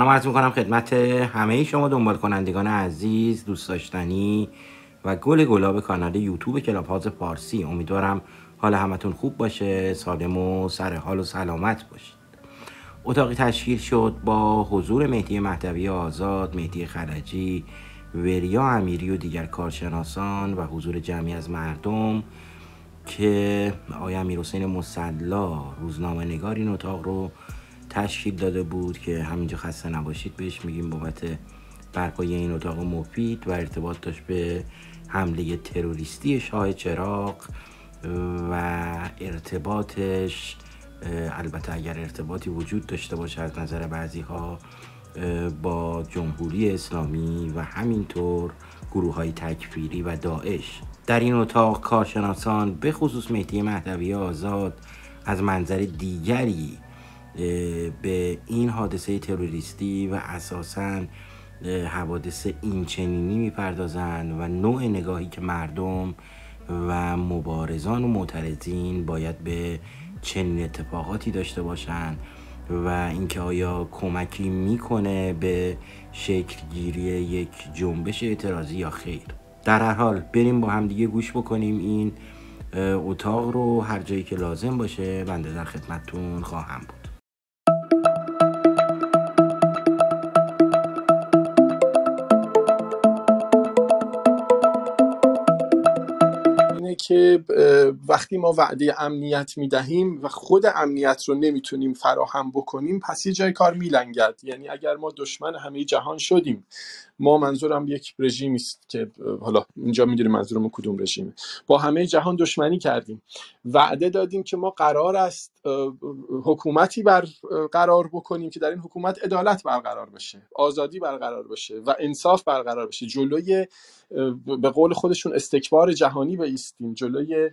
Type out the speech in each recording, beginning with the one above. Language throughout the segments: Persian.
سلام عرض میکنم خدمت همه شما دنبال کنندگان عزیز دوست داشتنی و گل گلاب کانال یوتیوب کلاب فارسی امیدوارم حال همتون خوب باشه سالم و سر حال و سلامت باشید اتاقی تشکیل شد با حضور مهدی مهدوی آزاد مهدی خرجی وریا امیری و دیگر کارشناسان و حضور جمعی از مردم که آقای امیر حسین مسلا روزنامه نگار این اتاق رو تشکیل داده بود که همینجا خسته نباشید بهش میگیم بابت برقای این اتاق مفید و ارتباط داشت به حمله تروریستی شاه چراغ و ارتباطش البته اگر ارتباطی وجود داشته باشه از نظر بعضی ها با جمهوری اسلامی و همینطور گروه های تکفیری و داعش در این اتاق کارشناسان به خصوص مهدی مهدوی آزاد از منظر دیگری به این حادثه تروریستی و اساسا حوادث اینچنینی میپردازند و نوع نگاهی که مردم و مبارزان و معترضین باید به چنین اتفاقاتی داشته باشند و اینکه آیا کمکی میکنه به شکلگیری یک جنبش اعتراضی یا خیر در هر حال بریم با همدیگه گوش بکنیم این اتاق رو هر جایی که لازم باشه بنده در خدمتتون خواهم بود که وقتی ما وعده امنیت میدهیم و خود امنیت رو نمیتونیم فراهم بکنیم پس یه جای کار میلنگد یعنی اگر ما دشمن همه جهان شدیم ما منظورم یک رژیمی است که حالا اینجا میدونیم منظورم کدوم رژیمه با همه جهان دشمنی کردیم وعده دادیم که ما قرار است حکومتی بر قرار بکنیم که در این حکومت عدالت برقرار بشه آزادی برقرار بشه و انصاف برقرار بشه جلوی به قول خودشون استکبار جهانی بیستیم جلوی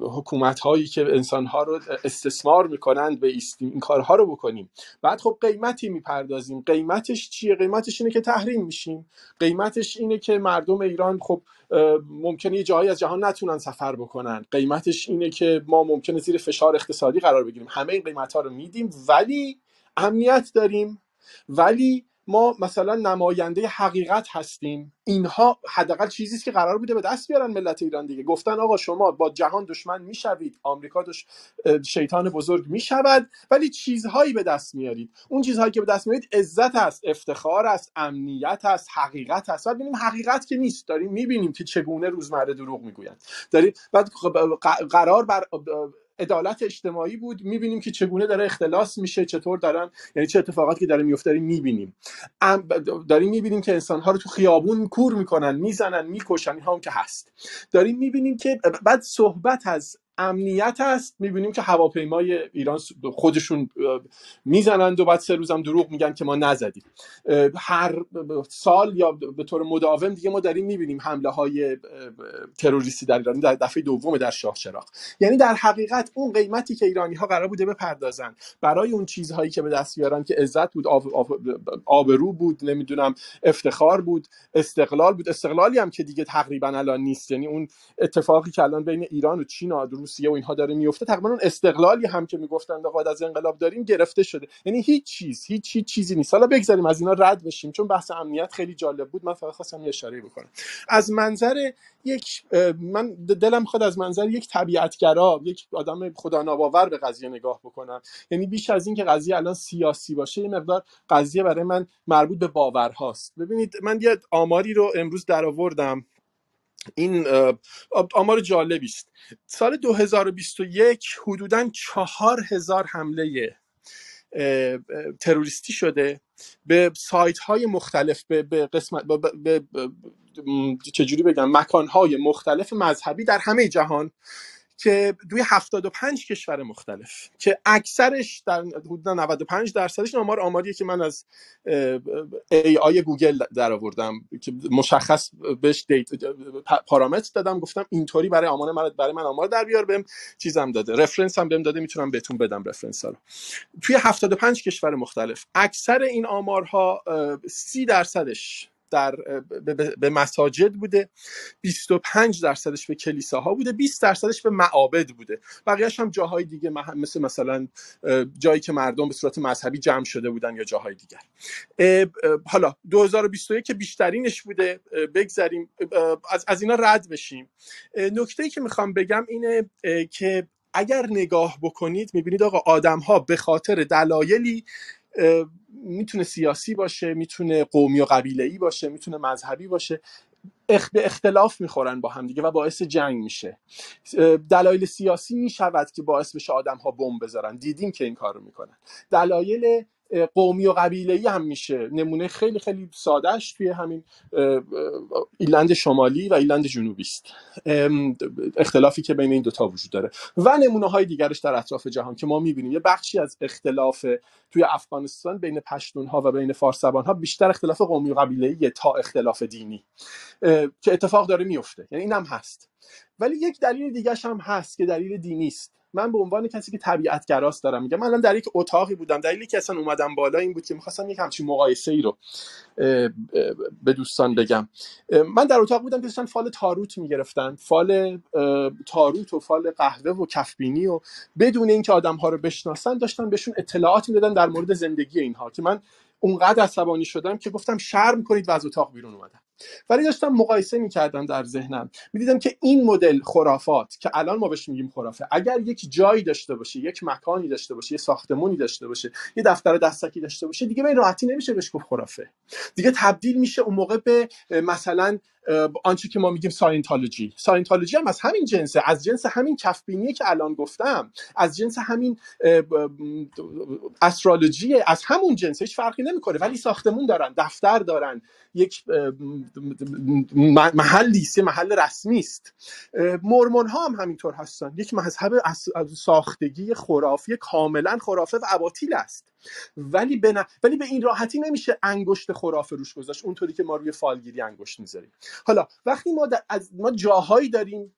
حکومت هایی که انسان ها رو استثمار میکنند بیستیم این کارها رو بکنیم بعد خب قیمتی میپردازیم قیمتش چیه قیمتش اینه که تحریم میشیم قیمتش اینه که مردم ایران خب ممکنه یه جایی از جهان نتونن سفر بکنن قیمتش اینه که ما ممکنه زیر فشار اقتصادی قرار بگیریم همه این قیمت ها رو میدیم ولی امنیت داریم ولی ما مثلا نماینده حقیقت هستیم اینها حداقل چیزی که قرار بوده به دست بیارن ملت ایران دیگه گفتن آقا شما با جهان دشمن میشوید آمریکا دش... شیطان بزرگ میشود ولی چیزهایی به دست میارید اون چیزهایی که به دست میارید عزت است افتخار است امنیت است حقیقت است بعد ببینیم حقیقت که نیست داریم میبینیم که چگونه روزمره دروغ میگویند داریم بعد خب، قرار بر عدالت اجتماعی بود میبینیم که چگونه داره اختلاس میشه چطور دارن یعنی چه اتفاقاتی که داره میفته میبینیم داریم میبینیم که انسانها رو تو خیابون کور میکنن میزنن میکشن این هم که هست داریم میبینیم که بعد صحبت از امنیت است میبینیم که هواپیمای ایران خودشون میزنند و بعد سه روزم دروغ میگن که ما نزدیم هر سال یا به طور مداوم دیگه ما داریم میبینیم حمله های تروریستی در ایران در دفعه دوم در شاه چراغ یعنی در حقیقت اون قیمتی که ایرانی ها قرار بوده بپردازن برای اون چیزهایی که به دست بیارن که عزت بود آبرو بود نمیدونم افتخار بود استقلال بود استقلالی هم که دیگه تقریبا الان نیست یعنی اون اتفاقی که الان بین ایران و چین و روسیه و اینها داره میفته تقریبا اون استقلالی هم که میگفتند آقا از انقلاب داریم گرفته شده یعنی هیچ چیز هیچ چیز چیزی نیست حالا بگذاریم از اینا رد بشیم چون بحث امنیت خیلی جالب بود من فقط خواستم یه اشاره بکنم از منظر یک من دلم خود از منظر یک طبیعتگرا یک آدم خدا ناباور به قضیه نگاه بکنم یعنی بیش از اینکه قضیه الان سیاسی باشه یه مقدار قضیه برای من مربوط به باورهاست ببینید من یه آماری رو امروز درآوردم این آمار جالبی است سال 2021 حدودا 4000 حمله تروریستی شده به سایت های مختلف به, قسمت به, چجوری بگم مکان های مختلف مذهبی در همه جهان که دوی 75 کشور مختلف که اکثرش در حدود 95 درصدش آمار آماریه که من از ای آی گوگل در آوردم که مشخص بهش دیت پارامتر دادم گفتم اینطوری برای آمار من برای من آمار در بیار بهم چیزم داده رفرنس هم بهم داده میتونم بهتون بدم رفرنس ها رو توی 75 کشور مختلف اکثر این آمارها 30 درصدش در به مساجد بوده 25 درصدش به کلیساها بوده 20 درصدش به معابد بوده بقیهش هم جاهای دیگه مثل مثلا جایی که مردم به صورت مذهبی جمع شده بودن یا جاهای دیگر حالا 2021 که بیشترینش بوده بگذریم از اینا رد بشیم نکته ای که میخوام بگم اینه که اگر نگاه بکنید میبینید آقا آدم ها به خاطر دلایلی میتونه سیاسی باشه میتونه قومی و قبیله ای باشه میتونه مذهبی باشه به اختلاف میخورن با هم دیگه و باعث جنگ میشه دلایل سیاسی میشود که باعث بشه آدم ها بمب بذارن دیدیم که این کارو میکنن دلایل قومی و قبیله ای هم میشه نمونه خیلی خیلی سادهش توی همین ایلند شمالی و ایلند جنوبی است اختلافی که بین این دوتا وجود داره و نمونه های دیگرش در اطراف جهان که ما میبینیم یه بخشی از اختلاف توی افغانستان بین پشتون ها و بین فارس ها بیشتر اختلاف قومی و ای تا اختلاف دینی که اتفاق داره میفته یعنی هم هست ولی یک دلیل دیگرش هم هست که دلیل دینی است من به عنوان کسی که طبیعت گراست دارم میگم الان در یک اتاقی بودم دلیلی که اصلا اومدم بالا این بود که میخواستم یک همچین مقایسه ای رو به دوستان بگم من در اتاق بودم که داشتن فال تاروت میگرفتن فال تاروت و فال قهوه و کفبینی و بدون اینکه آدم ها رو بشناسن داشتن بهشون اطلاعات میدادن در مورد زندگی اینها که من اونقدر عصبانی شدم که گفتم شرم کنید و از اتاق بیرون اومدم ولی داشتم مقایسه میکردم در ذهنم میدیدم که این مدل خرافات که الان ما بهش میگیم خرافه اگر یک جایی داشته باشه یک مکانی داشته باشه یه ساختمونی داشته باشه یه دفتر دستکی داشته باشه دیگه به راحتی نمیشه بهش گفت خرافه دیگه تبدیل میشه اون موقع به مثلا آنچه که ما میگیم ساینتالوجی ساینتالوجی هم از همین جنسه از جنس همین کفبینیه که الان گفتم از جنس همین استرالوجیه از همون جنسه هیچ فرقی نمیکنه ولی ساختمون دارن دفتر دارن یک محلی سه محل رسمی است مرمون ها هم همینطور هستن یک مذهب از ساختگی خرافی کاملا خرافه و اباطیل است ولی به, ولی به این راحتی نمیشه انگشت خرافه روش گذاشت اونطوری که ما روی فالگیری انگشت میذاریم حالا وقتی ما از ما جاهایی داریم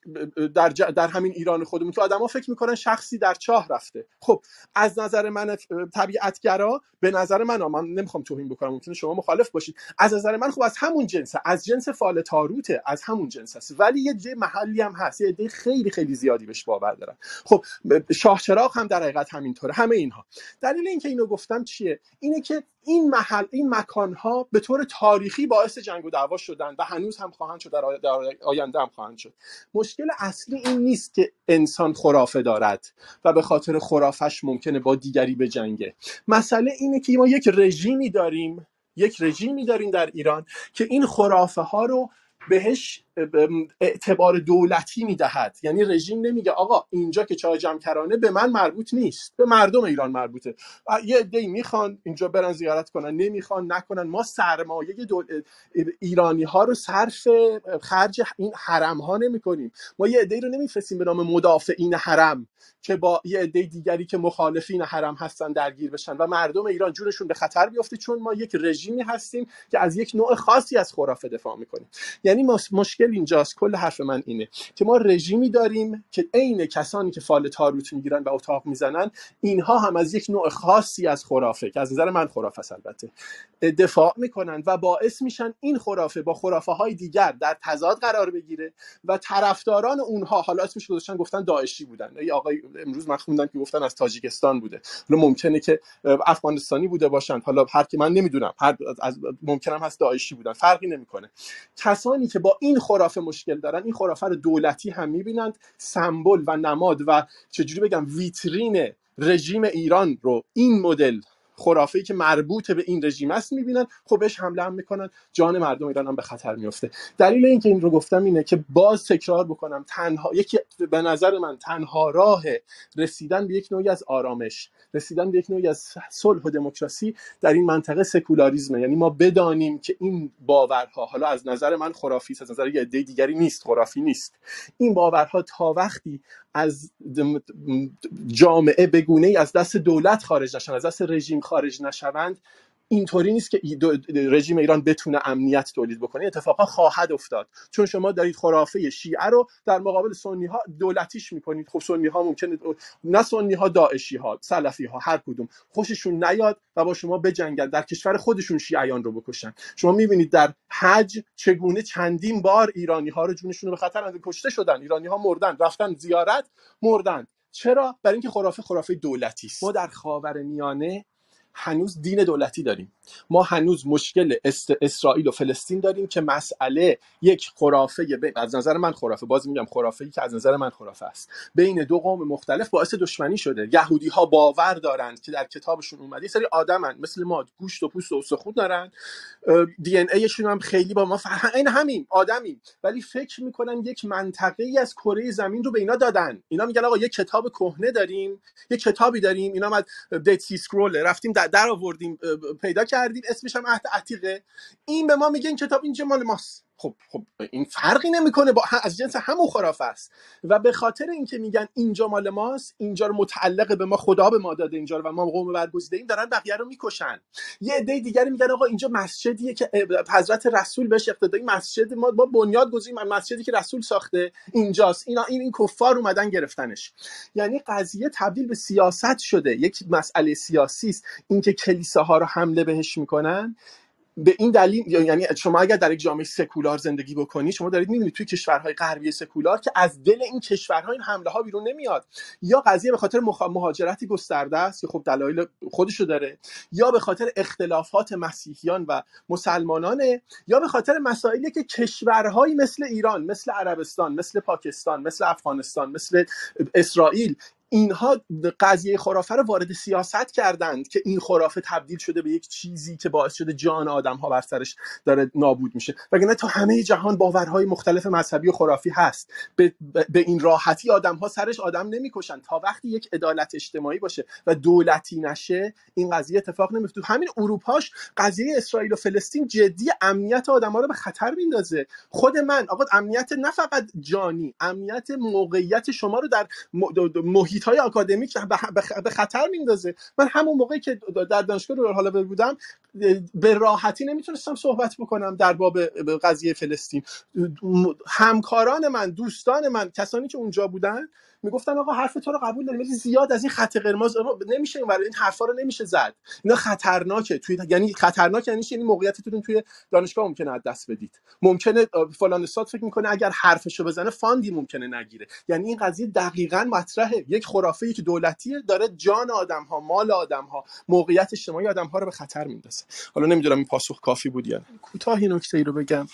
در, در همین ایران خودمون که آدما فکر میکنن شخصی در چاه رفته خب از نظر من طبیعتگرا به نظر من من نمیخوام توهین بکنم ممکنه شما مخالف باشید از نظر من خب از همون جنسه از جنس فال تاروته از همون جنس هست ولی یه جه محلی هم هست یه خیلی خیلی زیادی بهش باور دارن خب شاه هم در حقیقت همینطوره همه اینها دلیل اینکه اینو گفتم چیه اینه که این محل این مکان ها به طور تاریخی باعث جنگ و دعوا شدن و هنوز هم خواهند شد در, آینده هم خواهند شد مشکل اصلی این نیست که انسان خرافه دارد و به خاطر خرافش ممکنه با دیگری به جنگه مسئله اینه که ما یک رژیمی داریم یک رژیمی داریم در ایران که این خرافه ها رو بهش اعتبار دولتی میدهد یعنی رژیم نمیگه آقا اینجا که چای جمکرانه به من مربوط نیست به مردم ایران مربوطه یه دی میخوان اینجا برن زیارت کنن نمیخوان نکنن ما سرمایه دول... ایرانی ها رو صرف خرج این حرم ها نمی کنیم ما یه عده رو نمیفرستیم به نام مدافعین حرم که با یه عده دیگری که مخالفین حرم هستن درگیر بشن و مردم ایران جونشون به خطر بیفته چون ما یک رژیمی هستیم که از یک نوع خاصی از خرافه دفاع میکنیم یعنی یعنی مشکل اینجاست کل حرف من اینه که ما رژیمی داریم که عین کسانی که فال تاروت میگیرن و اتاق میزنن اینها هم از یک نوع خاصی از خرافه که از نظر من خرافه است البته دفاع میکنن و باعث میشن این خرافه با خرافه های دیگر در تضاد قرار بگیره و طرفداران اونها حالا اسمش گذاشتن گفتن داعشی بودن ای آقای امروز من خوندم که گفتن از تاجیکستان بوده حالا ممکنه که افغانستانی بوده باشن حالا هر که من نمیدونم هر از ممکنم هست داعشی بودن فرقی نمیکنه کسانی کسانی که با این خرافه مشکل دارن این خرافه رو دولتی هم میبینند سمبل و نماد و چجوری بگم ویترین رژیم ایران رو این مدل خرافه‌ای که مربوط به این رژیم است میبینن خب بهش حمله هم میکنن جان مردم ایران هم به خطر می‌افته دلیل اینکه این رو گفتم اینه که باز تکرار بکنم تنها یکی به نظر من تنها راه رسیدن به یک نوعی از آرامش رسیدن به یک نوعی از صلح و دموکراسی در این منطقه سکولاریزمه یعنی ما بدانیم که این باورها حالا از نظر من خرافی است از نظر یه دیگری نیست خرافی نیست این باورها تا وقتی از جامعه بگونه ای از دست دولت خارج نشن از دست رژیم خارج نشوند اینطوری نیست که رژیم ایران بتونه امنیت تولید بکنه اتفاقا خواهد افتاد چون شما دارید خرافه شیعه رو در مقابل سنی ها دولتیش میکنید خب سنی ها ممکنه نه سنی ها داعشی ها سلفی ها هر کدوم خوششون نیاد و با شما بجنگن در کشور خودشون شیعیان رو بکشن شما میبینید در حج چگونه چندین بار ایرانی ها رو جونشون رو به خطر انداخته کشته شدن ایرانی ها مردن رفتن زیارت مردن چرا برای اینکه خرافه خرافه دولتی است ما در خاور هنوز دین دولتی داریم ما هنوز مشکل اسرائیل و فلسطین داریم که مسئله یک خرافه از نظر من خرافه باز میگم خرافه ای که از نظر من خرافه است بین دو قوم مختلف باعث دشمنی شده یهودی ها باور دارند که در کتابشون اومده سری آدمن مثل ما گوشت و پوست و سخود دارن دی ان ایشون هم خیلی با ما فرق این همین آدمیم ولی فکر میکنن یک منطقه ای از کره زمین رو به اینا دادن اینا میگن آقا یه کتاب کهنه داریم یه کتابی داریم اینا ما دیت سی رفتیم در در آوردیم پیدا کردیم اسمش هم عهد عتیقه این به ما میگه این کتاب این مال ماست خب خب این فرقی نمیکنه با از جنس همون خرافه است و به خاطر اینکه میگن اینجا مال ماست اینجا رو متعلق به ما خدا به ما داده اینجا رو و ما قوم برگزیده این دارن بقیه رو میکشن یه عده دیگری میگن آقا اینجا مسجدیه که حضرت رسول بهش اقتدای مسجد ما با بنیاد گذیم مسجدی که رسول ساخته اینجاست اینا این این کفار اومدن گرفتنش یعنی قضیه تبدیل به سیاست شده یک مسئله سیاسی است اینکه کلیساها رو حمله بهش میکنن به این دلیل یعنی شما اگر در یک جامعه سکولار زندگی بکنید شما دارید میبینید توی کشورهای غربی سکولار که از دل این کشورها این حمله ها بیرون نمیاد یا قضیه به خاطر مخ... مهاجرتی گسترده است که خب دلایل خودشو داره یا به خاطر اختلافات مسیحیان و مسلمانانه یا به خاطر مسائلی که کشورهایی مثل ایران مثل عربستان مثل پاکستان مثل افغانستان مثل اسرائیل اینها قضیه خرافه رو وارد سیاست کردند که این خرافه تبدیل شده به یک چیزی که باعث شده جان آدم ها بر سرش داره نابود میشه وگرنه تا همه جهان باورهای مختلف مذهبی و خرافی هست به, این راحتی آدم ها سرش آدم نمیکشن تا وقتی یک عدالت اجتماعی باشه و دولتی نشه این قضیه اتفاق نمیفته همین اروپاش قضیه اسرائیل و فلسطین جدی امنیت آدم ها رو به خطر میندازه خود من آقا امنیت نه فقط جانی امنیت موقعیت شما رو در محیط های آکادمیک به خطر میندازه من همون موقعی که در دانشگاه رو بودم به راحتی نمیتونستم صحبت بکنم در باب قضیه فلسطین همکاران من دوستان من کسانی که اونجا بودن میگفتن آقا حرف تو رو قبول داریم ولی زیاد از این خط قرمز نمیشه و این حرفا رو نمیشه زد اینا خطرناکه توی یعنی خطرناک یعنی یعنی موقعیتتون توی دانشگاه ممکنه از دست بدید ممکنه فلان استاد فکر میکنه اگر حرفشو بزنه فاندی ممکنه نگیره یعنی این قضیه دقیقا مطرحه یک خرافه که دولتیه داره جان آدم ها مال آدم ها موقعیت شما آدم ها رو به خطر میندازه حالا نمیدونم این پاسخ کافی بود یا کوتاهی نکته ای رو بگم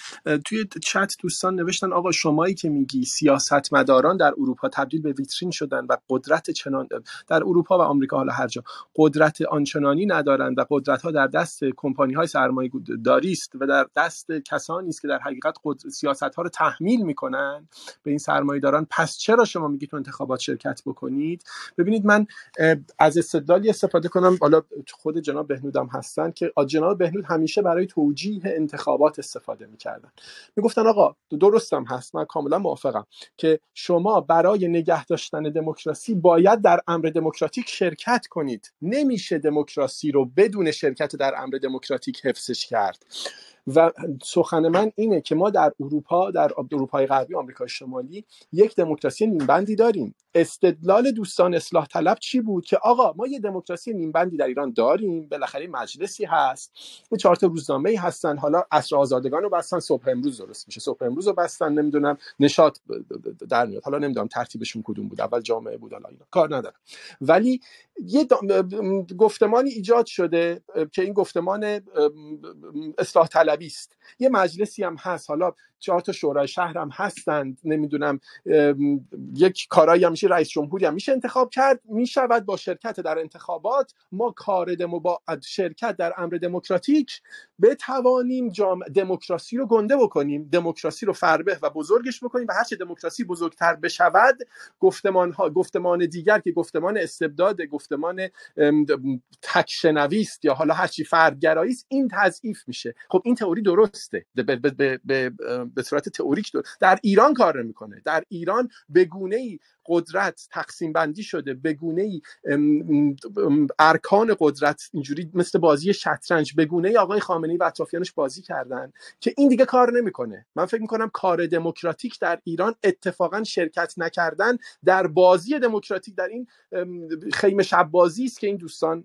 توی چت دوستان نوشتن آقا شمایی که میگی سیاستمداران در اروپا تبدیل به ویترین شدن و قدرت چنان در اروپا و آمریکا حالا هر جا قدرت آنچنانی ندارند و قدرت ها در دست کمپانی های سرمایه داری است و در دست کسانی است که در حقیقت سیاست ها رو تحمیل میکنن به این سرمایه داران پس چرا شما میگید تو انتخابات شرکت بکنید ببینید من از استدلالی استفاده کنم حالا خود جناب بهنودم هستن که جناب بهنود همیشه برای توجیه انتخابات استفاده میکردن میگفتن آقا درستم هست من کاملا موافقم که شما برای نگه داشتن دموکراسی باید در امر دموکراتیک شرکت کنید نمیشه دموکراسی رو بدون شرکت در امر دموکراتیک حفظش کرد و سخن من اینه که ما در اروپا در اروپای غربی آمریکا شمالی یک دموکراسی نیمبندی داریم استدلال دوستان اصلاح طلب چی بود که آقا ما یه دموکراسی نیمبندی در ایران داریم بالاخره مجلسی هست یه چهار روزنامه ای هستن حالا اصر آزادگان رو بستن صبح امروز درست میشه صبح امروز رو بستن نمیدونم نشاط در میاد حالا نمیدونم ترتیبشون کدوم بود اول جامعه بود حالا اینا. کار ندارم ولی یه گفتمانی ایجاد شده که این گفتمان اصلاح طلبی است یه مجلسی هم هست حالا چهار تا شورای شهر هم هستند نمیدونم یک کارایی هم میشه رئیس جمهوری هم میشه انتخاب کرد میشود با شرکت در انتخابات ما کار دمو با شرکت در امر دموکراتیک بتوانیم جام دموکراسی رو گنده بکنیم دموکراسی رو فربه و بزرگش بکنیم و هرچه دموکراسی بزرگتر بشود گفتمان ها گفتمان دیگر که گفتمان استبداد گفتمان تکشنویست یا حالا هرچی فردگرایی این تضعیف میشه خب این تئوری درسته به, به صورت تئوریک در ایران کار نمیکنه در ایران به گونه ای قدرت تقسیم بندی شده به گونه ای ارکان قدرت اینجوری مثل بازی شطرنج به گونه ای آقای خامنه ای و اطرافیانش بازی کردن که این دیگه کار نمیکنه من فکر میکنم کار دموکراتیک در ایران اتفاقا شرکت نکردن در بازی دموکراتیک در این خیمه شب بازی است که این دوستان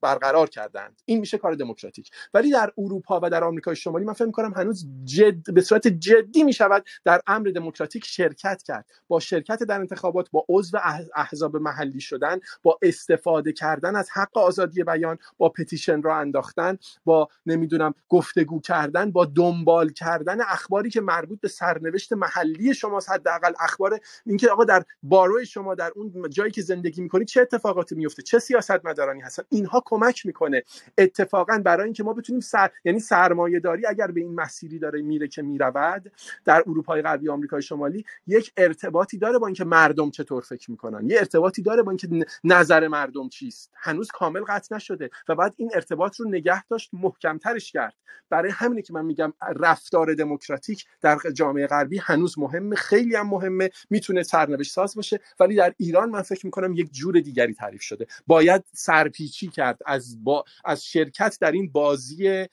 برقرار کردند این میشه کار دموکراتیک ولی در اروپا و در آمریکای شمالی من فکر میکنم هنوز جد به صورت جدی میشود در امر دموکراتیک شرکت کرد با شرکت در انتخاب انتخابات با عضو احزاب محلی شدن با استفاده کردن از حق آزادی بیان با پتیشن را انداختن با نمیدونم گفتگو کردن با دنبال کردن اخباری که مربوط به سرنوشت محلی شماست حداقل اخبار اینکه آقا در بارو شما در اون جایی که زندگی میکنید چه اتفاقاتی میفته چه سیاست مدارانی هستن اینها کمک میکنه اتفاقا برای اینکه ما بتونیم سر یعنی سرمایه داری اگر به این مسیری داره میره که میرود در اروپای غربی آمریکای شمالی یک ارتباطی داره با اینکه مردم چطور فکر میکنن یه ارتباطی داره با اینکه نظر مردم چیست هنوز کامل قطع نشده و بعد این ارتباط رو نگه داشت محکمترش کرد برای همینه که من میگم رفتار دموکراتیک در جامعه غربی هنوز مهمه خیلی هم مهمه میتونه سرنوشت ساز باشه ولی در ایران من فکر میکنم یک جور دیگری تعریف شده باید سرپیچی کرد از با... از شرکت در این بازی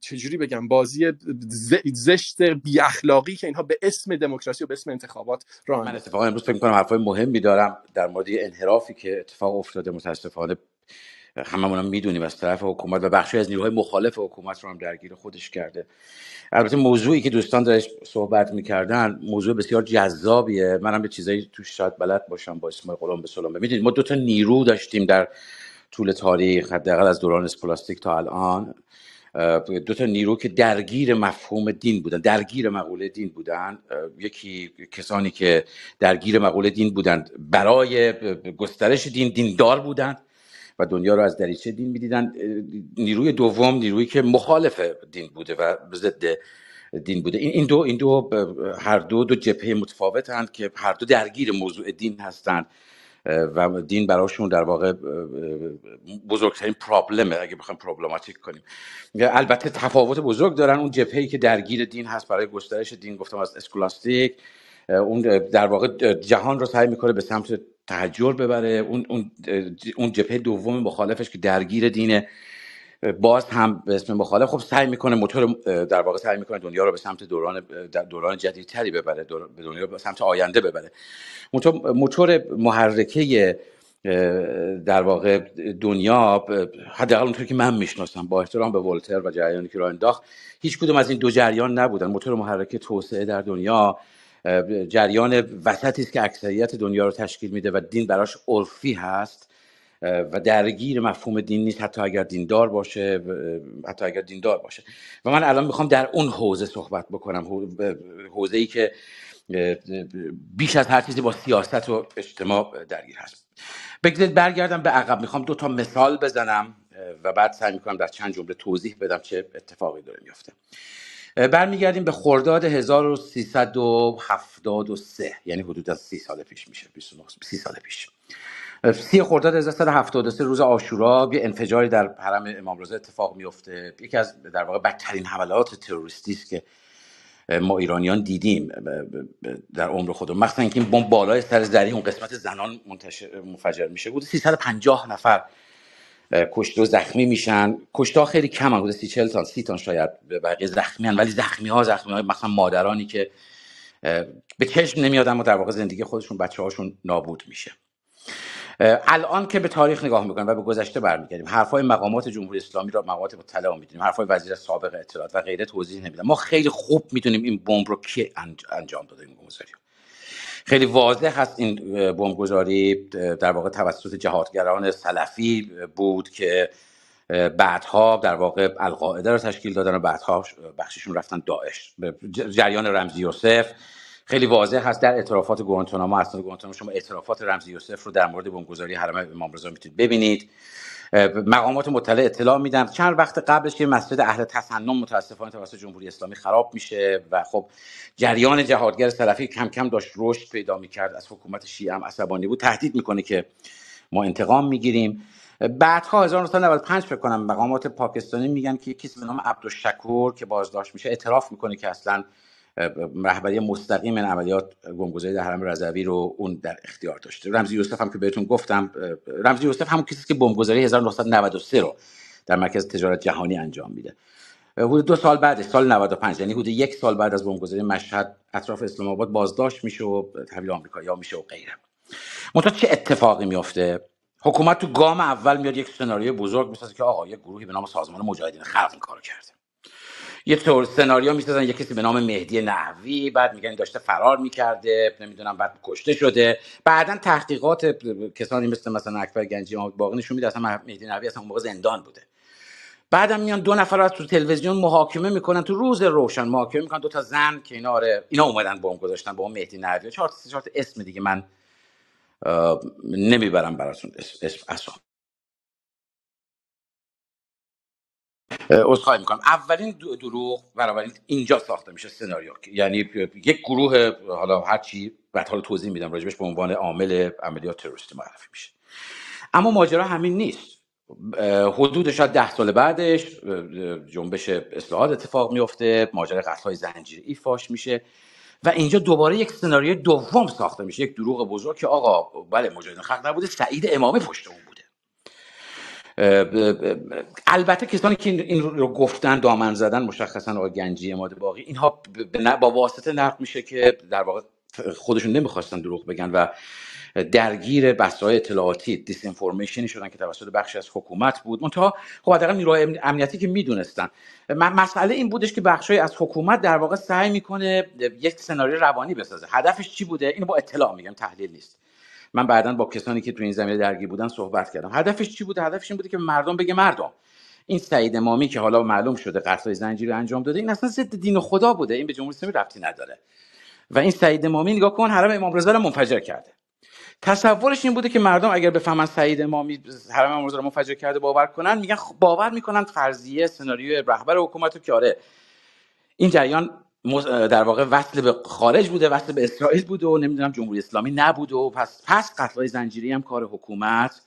چجوری بگم بازی زشت بی اخلاقی که اینها به اسم دموکراسی و به اسم انتخابات راه من امروز میکنم حرفای مهمی دارم در مورد انحرافی که اتفاق افتاده متاسفانه هممون هم میدونیم از طرف حکومت و بخشی از نیروهای مخالف حکومت رو هم درگیر خودش کرده البته موضوعی که دوستان درش صحبت میکردن موضوع بسیار جذابیه منم به چیزایی توش شاید بلد باشم با اسم قلم به سلام میدونید ما دو تا نیرو داشتیم در طول تاریخ حداقل از دوران اسپلاستیک تا الان دو تا نیرو که درگیر مفهوم دین بودن درگیر مقوله دین بودن یکی کسانی که درگیر مقوله دین بودند برای گسترش دین دیندار بودند و دنیا رو از دریچه دین میدیدن نیروی دوم نیرویی که مخالف دین بوده و ضد دین بوده این دو این دو هر دو دو جبهه متفاوتند که هر دو درگیر موضوع دین هستند و دین براشون در واقع بزرگترین پرابلمه اگه بخوایم پروبلماتیک کنیم البته تفاوت بزرگ دارن اون جبهه‌ای که درگیر دین هست برای گسترش دین گفتم از اسکولاستیک اون در واقع جهان رو سعی میکنه به سمت تحجر ببره اون اون جبهه دوم مخالفش که درگیر دینه باز هم به اسم مخالف خب سعی میکنه موتور در واقع سعی میکنه دنیا رو به سمت دوران دوران جدیدتری ببره به دنیا رو به سمت آینده ببره موتور, محرکه در واقع دنیا حداقل اونطوری که من میشناسم با احترام به ولتر و جریانی که را انداخت هیچ کدوم از این دو جریان نبودن موتور محرکه توسعه در دنیا جریان وسطی است که اکثریت دنیا رو تشکیل میده و دین براش عرفی هست و درگیر مفهوم دین نیست حتی اگر دیندار باشه حتی اگر دیندار باشه و من الان میخوام در اون حوزه صحبت بکنم حوزه ای که بیش از هر چیزی با سیاست و اجتماع درگیر هست بگذارید برگردم به عقب میخوام دو تا مثال بزنم و بعد سعی میکنم در چند جمله توضیح بدم چه اتفاقی داره میفته برمیگردیم به خرداد 1373 یعنی حدود از 30 سال پیش میشه 29 30 سال پیش سی خرداد 1373 روز آشورا یه انفجاری در حرم امام رضا اتفاق میفته یکی از در واقع بدترین حملات تروریستی است که ما ایرانیان دیدیم در عمر خودم مخصوصا اینکه این بمب بالای سر زری اون قسمت زنان منفجر میشه بود 350 نفر کشته و زخمی میشن کشته ها خیلی کم بود 30 40 تان 30 تان شاید بقیه زخمی هستند ولی زخمی ها زخمی های مثلا مادرانی که به چشم نمیادن و در واقع زندگی خودشون بچه هاشون نابود میشه الان که به تاریخ نگاه میکنیم و به گذشته برمیگردیم حرفهای مقامات جمهوری اسلامی را مقامات مطلع میدونیم حرفهای وزیر سابق اطلاعات و غیره توضیح نمیدن ما خیلی خوب میدونیم این بمب رو کی انجام داده این بمبگذاری خیلی واضح هست این بمبگذاری در واقع توسط جهادگران سلفی بود که بعدها در واقع القاعده رو تشکیل دادن و بعدها بخششون رفتن داعش جریان رمزی یوسف خیلی واضح هست در اعترافات گوانتانامو اسناد گوانتانامو شما اعترافات رمزی یوسف رو در مورد بمبگذاری حرم امام رضا میتونید ببینید مقامات مطلع اطلاع میدن چند وقت قبلش که مسجد اهل تسنن متاسفانه توسط جمهوری اسلامی خراب میشه و خب جریان جهادگر سلفی کم کم داشت رشد پیدا میکرد از حکومت شیعه هم عصبانی بود تهدید میکنه که ما انتقام میگیریم بعدها 1995 فکر کنم مقامات پاکستانی میگن که کسی به نام عبدالشکور که بازداشت میشه اعتراف میکنه که اصلا رهبری مستقیم این عملیات گمگذاری در حرم رضوی رو اون در اختیار داشته رمزی یوسف هم که بهتون گفتم رمزی یوسف همون کسی که بمبگذاری 1993 رو در مرکز تجارت جهانی انجام میده حدود دو سال بعد سال 95 یعنی حدود یک سال بعد از بمبگذاری مشهد اطراف اسلام آباد بازداشت میشه و تحویل یا میشه و غیره منتها چه اتفاقی میفته حکومت تو گام اول میاد یک سناریوی بزرگ میسازه که آقا یک گروهی به نام سازمان مجاهدین خلق این کارو کرده یه طور سناریو میسازن یه کسی به نام مهدی نحوی بعد میگن داشته فرار میکرده نمیدونم بعد کشته شده بعدا تحقیقات کسانی مثل مثلا اکبر گنجی باقی نشون میده اصلا مهدی نحوی اصلا اون موقع زندان بوده بعدم میان دو نفر رو تو تلویزیون محاکمه میکنن تو روز روشن محاکمه میکنن دو تا زن که اینا آره اینا اومدن اون گذاشتن با اون مهدی نحوی چهار تا اسم دیگه من نمیبرم براتون اسم, اسم عذرخواهی میکنم اولین دروغ برابر اینجا ساخته میشه سناریو یعنی یک گروه حالا هر چی بعد حالا توضیح میدم راجبش به عنوان عامل عملیات تروریستی معرفی میشه اما ماجرا همین نیست حدود شاید ده سال بعدش جنبش اصلاحات اتفاق میفته ماجرا قتل های ای فاش میشه و اینجا دوباره یک سناریوی دوم ساخته میشه یک دروغ بزرگ که آقا بله مجاهدین خلق نبوده سعید امامی پشت اون البته کسانی که این رو گفتن دامن زدن مشخصا آقای گنجی اماد باقی اینها با واسطه نقد میشه که در واقع خودشون نمیخواستن دروغ بگن و درگیر بحث‌های اطلاعاتی دیس انفورمیشنی شدن که توسط بخشی از حکومت بود منتها خب حداقل نیروهای امنیتی که میدونستن مسئله این بودش که بخشی از حکومت در واقع سعی میکنه یک سناریو روانی بسازه هدفش چی بوده اینو با اطلاع میگم تحلیل نیست من بعدا با کسانی که تو این زمینه درگیر بودن صحبت کردم هدفش چی بود هدفش این بوده که مردم بگه مردم این سعید امامی که حالا معلوم شده قتل زنجیری انجام داده این اصلا ضد دین خدا بوده این به جمهوری اسلامی ربطی نداره و این سعید امامی نگاه کن حرم امام رضا رو منفجر کرده تصورش این بوده که مردم اگر بفهمن سعید امامی حرم امام رضا رو منفجر کرده باور کنن میگن خب باور میکنن فرضیه سناریوی رهبر حکومت که آره این جریان در واقع وصل به خارج بوده وصل به اسرائیل بوده و نمیدونم جمهوری اسلامی نبوده و پس پس های زنجیری هم کار حکومت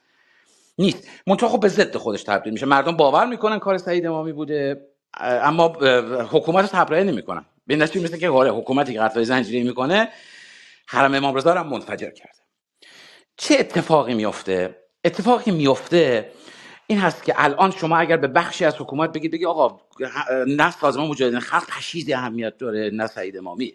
نیست منتها خب به ضد خودش تبدیل میشه مردم باور میکنن کار سعید امامی بوده اما حکومت رو تبرئه نمیکنن به این مثل که آره حکومتی که قتلای زنجیری میکنه حرم امام رضا هم منفجر کرده چه اتفاقی میفته اتفاقی میفته این هست که الان شما اگر به بخشی از حکومت بگید بگید آقا نه سازمان مجاهدین خلق پشیزی اهمیت داره نه سعید امامی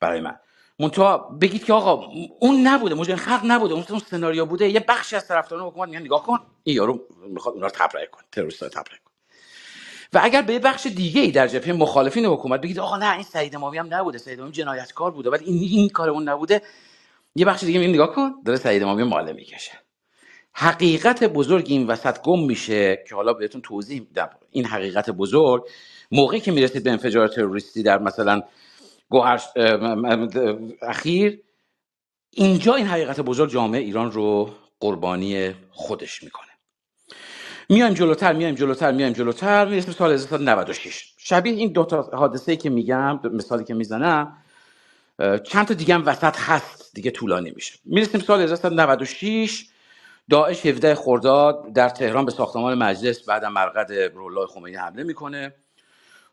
برای من منتها بگید که آقا اون نبوده مجاهدین خلق نبوده اون سناریو بوده یه بخشی از طرفداران حکومت میگن نگاه کن این یارو میخواد اونا رو تبرئه کنه تروریست‌ها تبرئه کن و اگر به بخش دیگه ای در جبهه مخالفین حکومت بگید آقا نه این سعید امامی هم نبوده سعید امامی جنایتکار بوده ولی این این کار اون نبوده یه بخش دیگه میگه نگاه کن داره سعید امامی ماله میکشه حقیقت بزرگ این وسط گم میشه که حالا بهتون توضیح میدم این حقیقت بزرگ موقعی که میرسید به انفجار تروریستی در مثلا گوهر اخیر اینجا این حقیقت بزرگ جامعه ایران رو قربانی خودش میکنه میایم جلوتر میایم جلوتر میایم جلوتر میرسیم سال 1996 شبیه این دو تا حادثه که میگم مثالی که میزنم چند تا دیگه هم وسط هست دیگه طولانی میشه میرسیم سال 96. داعش 17 خرداد در تهران به ساختمان مجلس بعد مرقد رولای خمینی حمله میکنه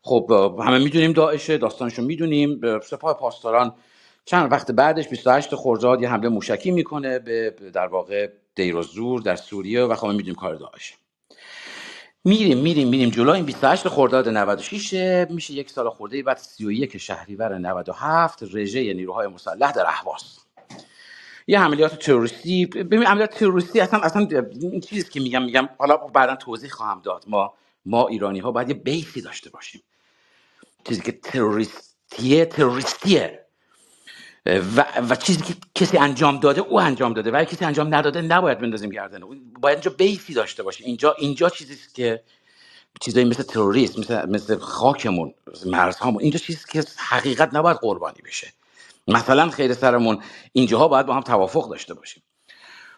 خب همه میدونیم داعش داستانشو میدونیم سپاه پاسداران چند وقت بعدش 28 خرداد یه حمله موشکی میکنه به در واقع دیر زور در سوریه و خب میدونیم کار داعش میریم میریم میریم جلو این 28 خرداد 96 میشه یک سال خورده بعد 31 شهریور 97 رژه نیروهای مسلح در احواز یه عملیات تروریستی ببین عملیات تروریستی اصلا اصلا این چیزی که میگم میگم حالا بعدا توضیح خواهم داد ما ما ایرانی ها باید یه بیسی داشته باشیم چیزی که تروریستیه تروریستیه و, و چیزی که کسی انجام داده او انجام داده و کسی انجام نداده نباید بندازیم گردن باید اینجا بیسی داشته باشه اینجا اینجا چیزی که چیزایی مثل تروریسم مثل, مثل خاکمون مرزهامون اینجا چیزی که حقیقت نباید قربانی بشه مثلا خیر سرمون اینجاها باید با هم توافق داشته باشیم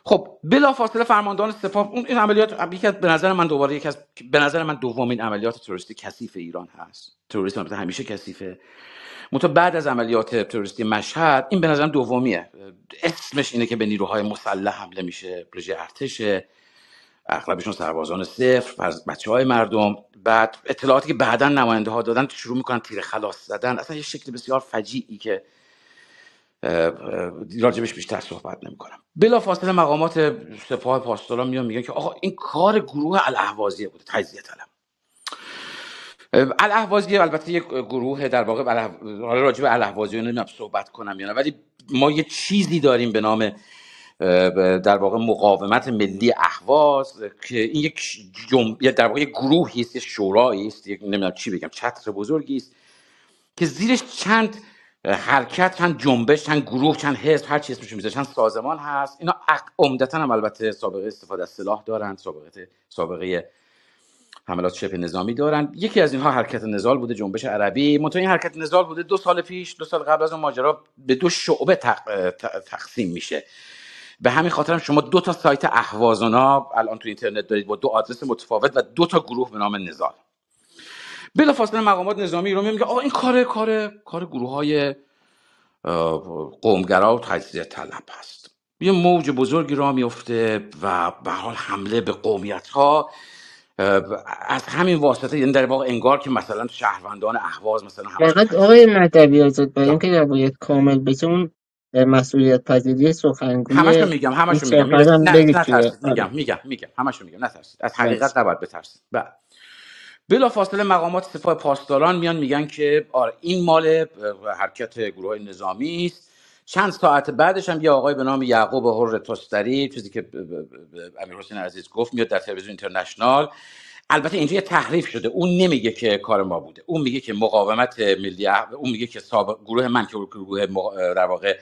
خب بلا فاصله فرماندهان سپاه اون این عملیات یکی به نظر من دوباره یک از به نظر من دومین عملیات تروریستی کثیف ایران هست تروریسم البته همیشه کثیفه منتها بعد از عملیات تروریستی مشهد این به نظرم دومیه اسمش اینه که به نیروهای مسلح حمله میشه رژه ارتش اغلبشون سربازان صفر بچه های مردم بعد اطلاعاتی که بعدا نماینده ها دادن شروع میکنن تیر خلاص زدن اصلا یه شکل بسیار فجیعی که راجبش بیشتر صحبت نمیکنم بلا فاصله مقامات سپاه پاسداران میان میگن که آقا این کار گروه الاحوازیه بوده تجزیه طلب الاحوازی البته یک گروه در واقع حالا راجع به الاحوازی نمیدونم صحبت کنم یا نه ولی ما یه چیزی داریم به نام در واقع مقاومت ملی احواز که این یک جم... در واقع گروهی است یک شورایی است یک نمیدونم چی بگم چتر بزرگی است که زیرش چند حرکت چند جنبش چند گروه چند حزب هر چی اسمش میذاره چند سازمان هست اینا عمدتا هم البته سابقه استفاده از سلاح دارن سابقه سابقه حملات شبه نظامی دارن یکی از اینها حرکت نزال بوده جنبش عربی منتها این حرکت نزال بوده دو سال پیش دو سال قبل از اون ماجرا به دو شعبه تقسیم میشه به همین خاطر هم شما دو تا سایت اهوازونا الان تو اینترنت دارید با دو آدرس متفاوت و دو تا گروه به نام نزال بلافاصله مقامات نظامی ایران میگه آقا این کار کار کار گروه های قومگرا و تجزیه طلب هست یه موج بزرگی را میفته و به حال حمله به قومیت ها از همین واسطه یعنی در واقع انگار که مثلا شهروندان اهواز مثلا فقط آقای مهدوی آزاد برای اینکه روایت کامل بشه اون مسئولیت پذیری همشو سخنگوی میگم این میگم یعنی نه نه میگم میگم میگم همشو میگم نترسید از حقیقت نباید بترسید بله بلا فاصله مقامات سپاه پاسداران میان میگن که آره این مال حرکت گروه نظامی است چند ساعت بعدش هم یه آقای به نام یعقوب هر توستری چیزی که امیر حسین عزیز گفت میاد در تلویزیون اینترنشنال البته اینجا یه تحریف شده اون نمیگه که کار ما بوده اون میگه که مقاومت ملی اون میگه که گروه من که گروه در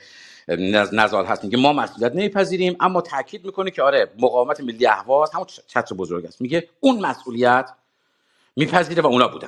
نزال هست میگه ما مسئولیت نمیپذیریم اما تاکید میکنه که آره مقاومت ملی احواز همون چتر بزرگ است میگه اون مسئولیت میپذیره و اونا بودن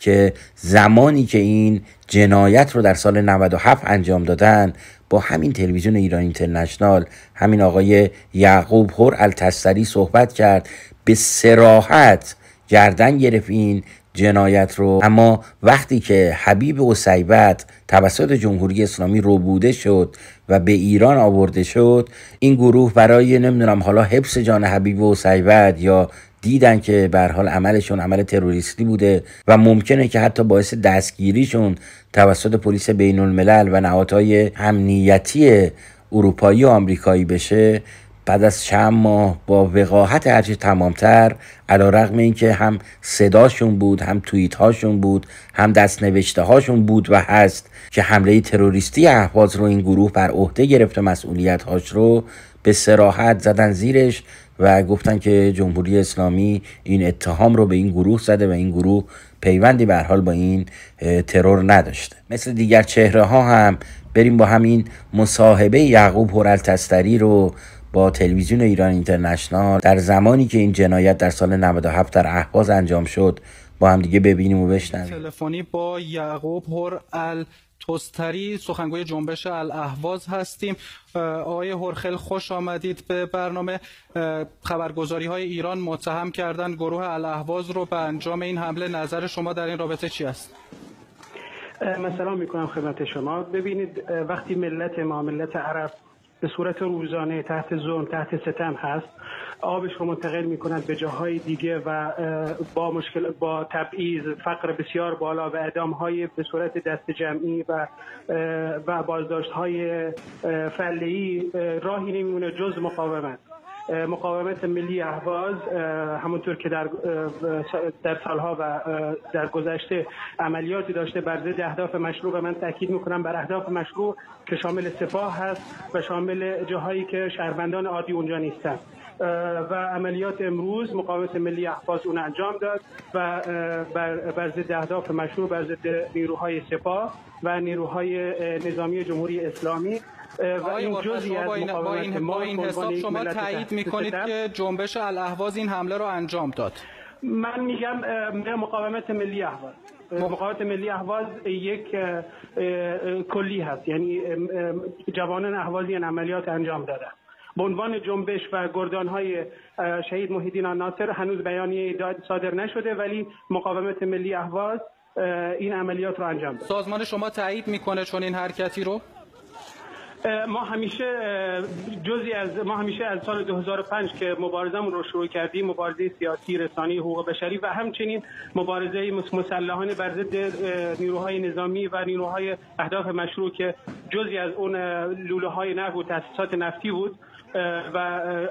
که زمانی که این جنایت رو در سال 97 انجام دادن با همین تلویزیون ایران اینترنشنال همین آقای یعقوب هور التستری صحبت کرد به سراحت گردن گرفت این جنایت رو اما وقتی که حبیب اسیبت توسط جمهوری اسلامی بوده شد و به ایران آورده شد این گروه برای نمیدونم حالا حبس جان حبیب و سیبت یا دیدن که به حال عملشون عمل تروریستی بوده و ممکنه که حتی باعث دستگیریشون توسط پلیس بین الملل و نهادهای امنیتی اروپایی و آمریکایی بشه بعد از چند ماه با وقاحت هرچه تمامتر علا رقم این که هم صداشون بود هم توییت هاشون بود هم دست هاشون بود و هست که حمله تروریستی احواز رو این گروه بر عهده گرفته مسئولیت هاش رو به سراحت زدن زیرش و گفتن که جمهوری اسلامی این اتهام رو به این گروه زده و این گروه پیوندی به حال با این ترور نداشته مثل دیگر چهره ها هم بریم با همین مصاحبه یعقوب هورالتستری رو با تلویزیون ایران اینترنشنال در زمانی که این جنایت در سال 97 در اهواز انجام شد با هم دیگه ببینیم و بشنویم تلفنی با یعقوب توستری سخنگوی جنبش الاهواز هستیم آقای هرخل خوش آمدید به برنامه خبرگزاری های ایران متهم کردن گروه الاهواز رو به انجام این حمله نظر شما در این رابطه چی است؟ من سلام میکنم خدمت شما ببینید وقتی ملت ما ملت عرب به صورت روزانه تحت ظلم تحت ستم هست آبش رو منتقل کند به جاهای دیگه و با مشکل با تبعیض فقر بسیار بالا و اعدام های به صورت دست جمعی و و بازداشت های فلعی راهی نمیمونه جز مقاومت مقاومت ملی احواز همونطور که در در سالها و در گذشته عملیاتی داشته بر ضد اهداف مشروع و من تاکید میکنم بر اهداف مشروع که شامل سپاه هست و شامل جاهایی که شهروندان عادی اونجا نیستن و عملیات امروز مقاومت ملی احواز اون انجام داد و بر ضد اهداف مشروع بر ضد نیروهای سپاه و نیروهای نظامی جمهوری اسلامی و این جزئی با این, با حساب شما تایید میکنید که جنبش الاهواز این حمله رو انجام داد من میگم مقاومت ملی اهواز مقاومت ملی اهواز یک کلی هست یعنی جوانان احوازی یعنی این عملیات انجام داده به عنوان جنبش و های شهید محیدین ناصر هنوز بیانیه صادر نشده ولی مقاومت ملی اهواز این عملیات رو انجام داد سازمان شما تایید میکنه چون این حرکتی رو ما همیشه جزی از ما همیشه از سال 2005 که مبارزمون رو شروع کردیم مبارزه سیاسی رسانی حقوق بشری و همچنین مبارزه مسلحانه بر ضد نیروهای نظامی و نیروهای اهداف مشروع که جزی از اون لوله های نفت و تاسیسات نفتی بود و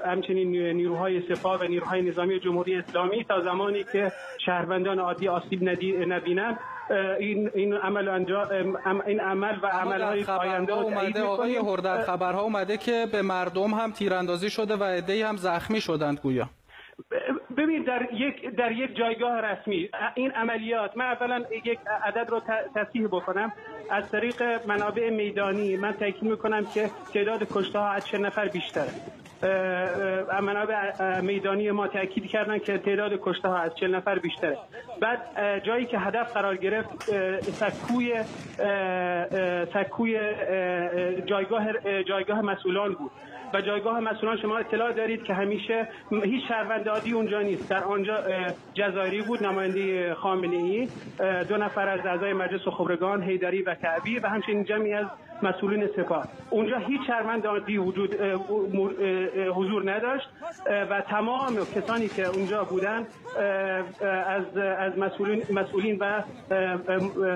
همچنین نیروهای سپاه و نیروهای نظامی جمهوری اسلامی تا زمانی که شهروندان عادی آسیب نبینند این این عمل انجام این عمل و عملهای آینده اومده آقای هردر خبرها اومده که به مردم هم تیراندازی شده و عده‌ای هم زخمی شدند گویا ببین در یک در یک جایگاه رسمی این عملیات من اولا یک عدد رو تصحیح بکنم از طریق منابع میدانی من تاکید میکنم که تعداد کشته ها از چه نفر بیشتره منابع میدانی ما تاکید کردن که تعداد کشته ها از 40 نفر بیشتره بعد جایی که هدف قرار گرفت سکوی سکوی جایگاه جایگاه مسئولان بود و جایگاه مسئولان شما اطلاع دارید که همیشه هیچ شهروند عادی اونجا نیست در آنجا جزایری بود نماینده خامنه ای دو نفر از اعضای مجلس و خبرگان هیدری و کعبی و همچنین جمعی از مسئولین سپاه اونجا هیچ شرمند عادی وجود اه، اه، اه، حضور نداشت و تمام کسانی که اونجا بودن از از مسئولین مسئولین و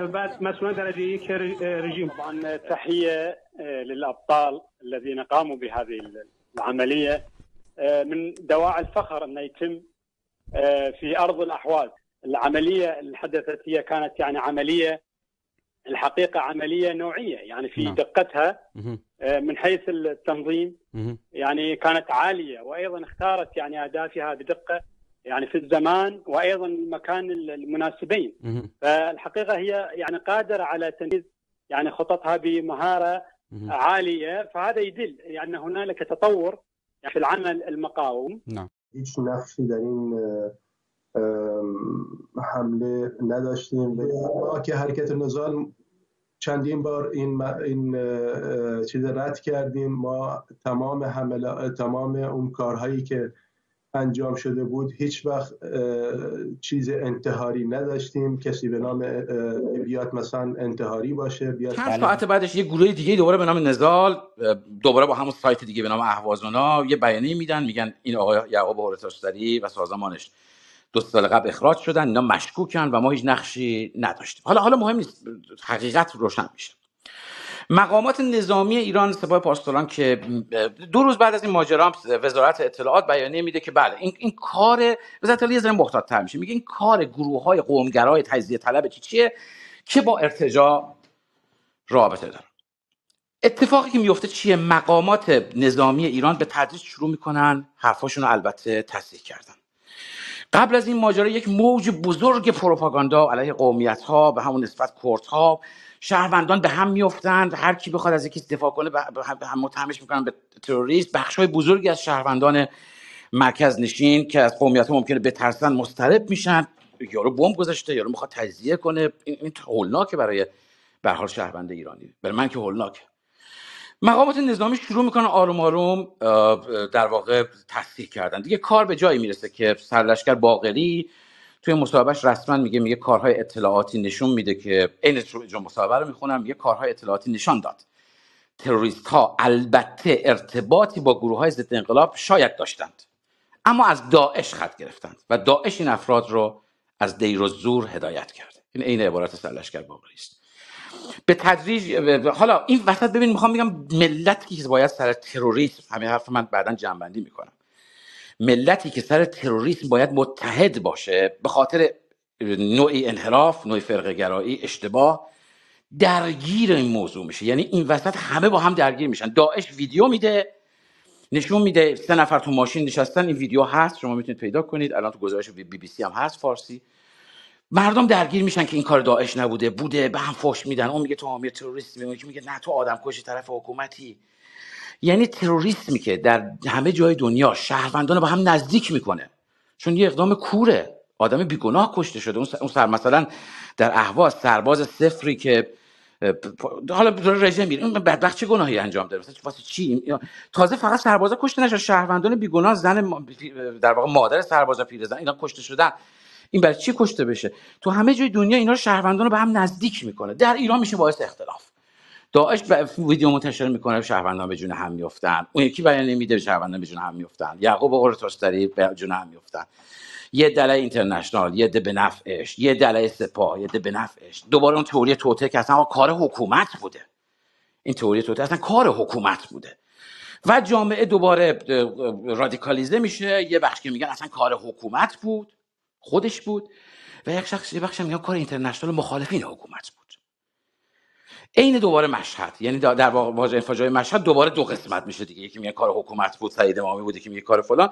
بعد مسئولان درجه یک رژیم طبعا تحيه للابطال الذين قاموا بهذه العمليه من دواعي الفخر ان يتم في ارض الاحواز العمليه اللي حدثت هي كانت يعني عمليه الحقيقه عمليه نوعيه يعني في نعم. دقتها آه، من حيث التنظيم يعني كانت عاليه وايضا اختارت يعني اهدافها بدقه يعني في الزمان وايضا المكان المناسبين فالحقيقه هي يعني قادره على تنفيذ يعني خططها بمهاره عاليه فهذا يدل يعني ان هنالك تطور في العمل المقاوم نعم حمله نداشتیم ما که حرکت نزال چندین بار این, این چیز رد کردیم ما تمام حمله تمام اون کارهایی که انجام شده بود هیچ وقت چیز انتحاری نداشتیم کسی به نام بیاد مثلا انتحاری باشه بیاد چند بله. ساعت بعدش یه گروه دیگه دوباره به نام نزال دوباره با همون سایت دیگه به نام احوازونا یه بیانیه میدن میگن این آقای یعقوب هورتاشتری و سازمانش دو سال قبل اخراج شدن اینا مشکوکن و ما هیچ نقشی نداشتیم حالا حالا مهم نیست حقیقت روشن میشه مقامات نظامی ایران سپاه پاسداران که دو روز بعد از این ماجرا وزارت اطلاعات بیانیه میده که بله این, کار وزارت اطلاعات یه ذره تر میشه میگه این کار گروه های قومگرای تجزیه طلب که چیه که با ارتجا رابطه دارن اتفاقی که میفته چیه مقامات نظامی ایران به تدریج شروع میکنن حرفاشون البته تصدیح کردن قبل از این ماجرا یک موج بزرگ پروپاگاندا علیه قومیت ها به همون نسبت کورت ها شهروندان به هم میافتند هر کی بخواد از یکی دفاع کنه به هم متهمش میکنن به تروریست بخش های بزرگی از شهروندان مرکز نشین که از قومیت ها ممکنه ترسن مسترب میشن یارو بمب گذاشته یارو میخواد تجزیه کنه این, این برای به حال شهروند ایرانی برای من که هولناکه مقامات نظامی شروع میکنن آروم آروم در واقع تصدیح کردن دیگه کار به جایی میرسه که سرلشکر باقری توی مصاحبهش رسما میگه میگه کارهای اطلاعاتی نشون میده که عین مصاحبه رو میخونم میگه کارهای اطلاعاتی نشان داد تروریست ها البته ارتباطی با گروه های ضد انقلاب شاید داشتند اما از داعش خط گرفتند و داعش این افراد رو از دیر و زور هدایت کرد این عین عبارت سرلشکر باقری است به تدریج حالا این وسط ببین میخوام بگم ملتی که باید سر تروریسم همین حرف من بعدا جنبندی میکنم ملتی که سر تروریسم باید متحد باشه به خاطر نوعی انحراف نوعی فرقه گرایی اشتباه درگیر این موضوع میشه یعنی این وسط همه با هم درگیر میشن داعش ویدیو میده نشون میده سه نفر تو ماشین نشستن این ویدیو هست شما میتونید پیدا کنید الان تو گزارش بی بی سی هم هست فارسی مردم درگیر میشن که این کار داعش نبوده بوده به هم فاش میدن اون میگه تو حامی تروریست اون میگه نه تو آدم کشی طرف حکومتی یعنی تروریسمی که در همه جای دنیا شهروندان رو با هم نزدیک میکنه چون یه اقدام کوره آدم بیگناه کشته شده اون سر مثلا در اهواز سرباز صفری که حالا دور رژیم میره اون بدبخت چه گناهی انجام داره مثلا واسه چی تازه فقط سربازا کشته نشه شهروندان بیگناه زن در واقع مادر سربازا پیرزن اینا کشته شدن این برای چی کشته بشه تو همه جای دنیا اینا رو شهروندان رو به هم نزدیک میکنه در ایران میشه باعث اختلاف داعش ویدیو منتشر میکنه شهروندان به جون هم میافتن اون یکی بیان نمیده شهروندان به جون هم میافتن یعقوب قرطاستری به جون هم میافتن یه دله اینترنشنال یه ده به نفعش یه دله سپاه یه ده به نفعش دوباره اون تئوری توته که اصلا کار حکومت بوده این تئوری توته اصلا کار حکومت بوده و جامعه دوباره رادیکالیزه میشه یه بخش که میگن اصلا کار حکومت بود خودش بود و یک شخص یه بخش میگم کار اینترنشنال مخالفین حکومت بود عین دوباره مشهد یعنی در واژه انفجار مشهد دوباره دو قسمت میشه دیگه یکی میگه کار حکومت بود سعید امامی بود یکی میگه کار فلان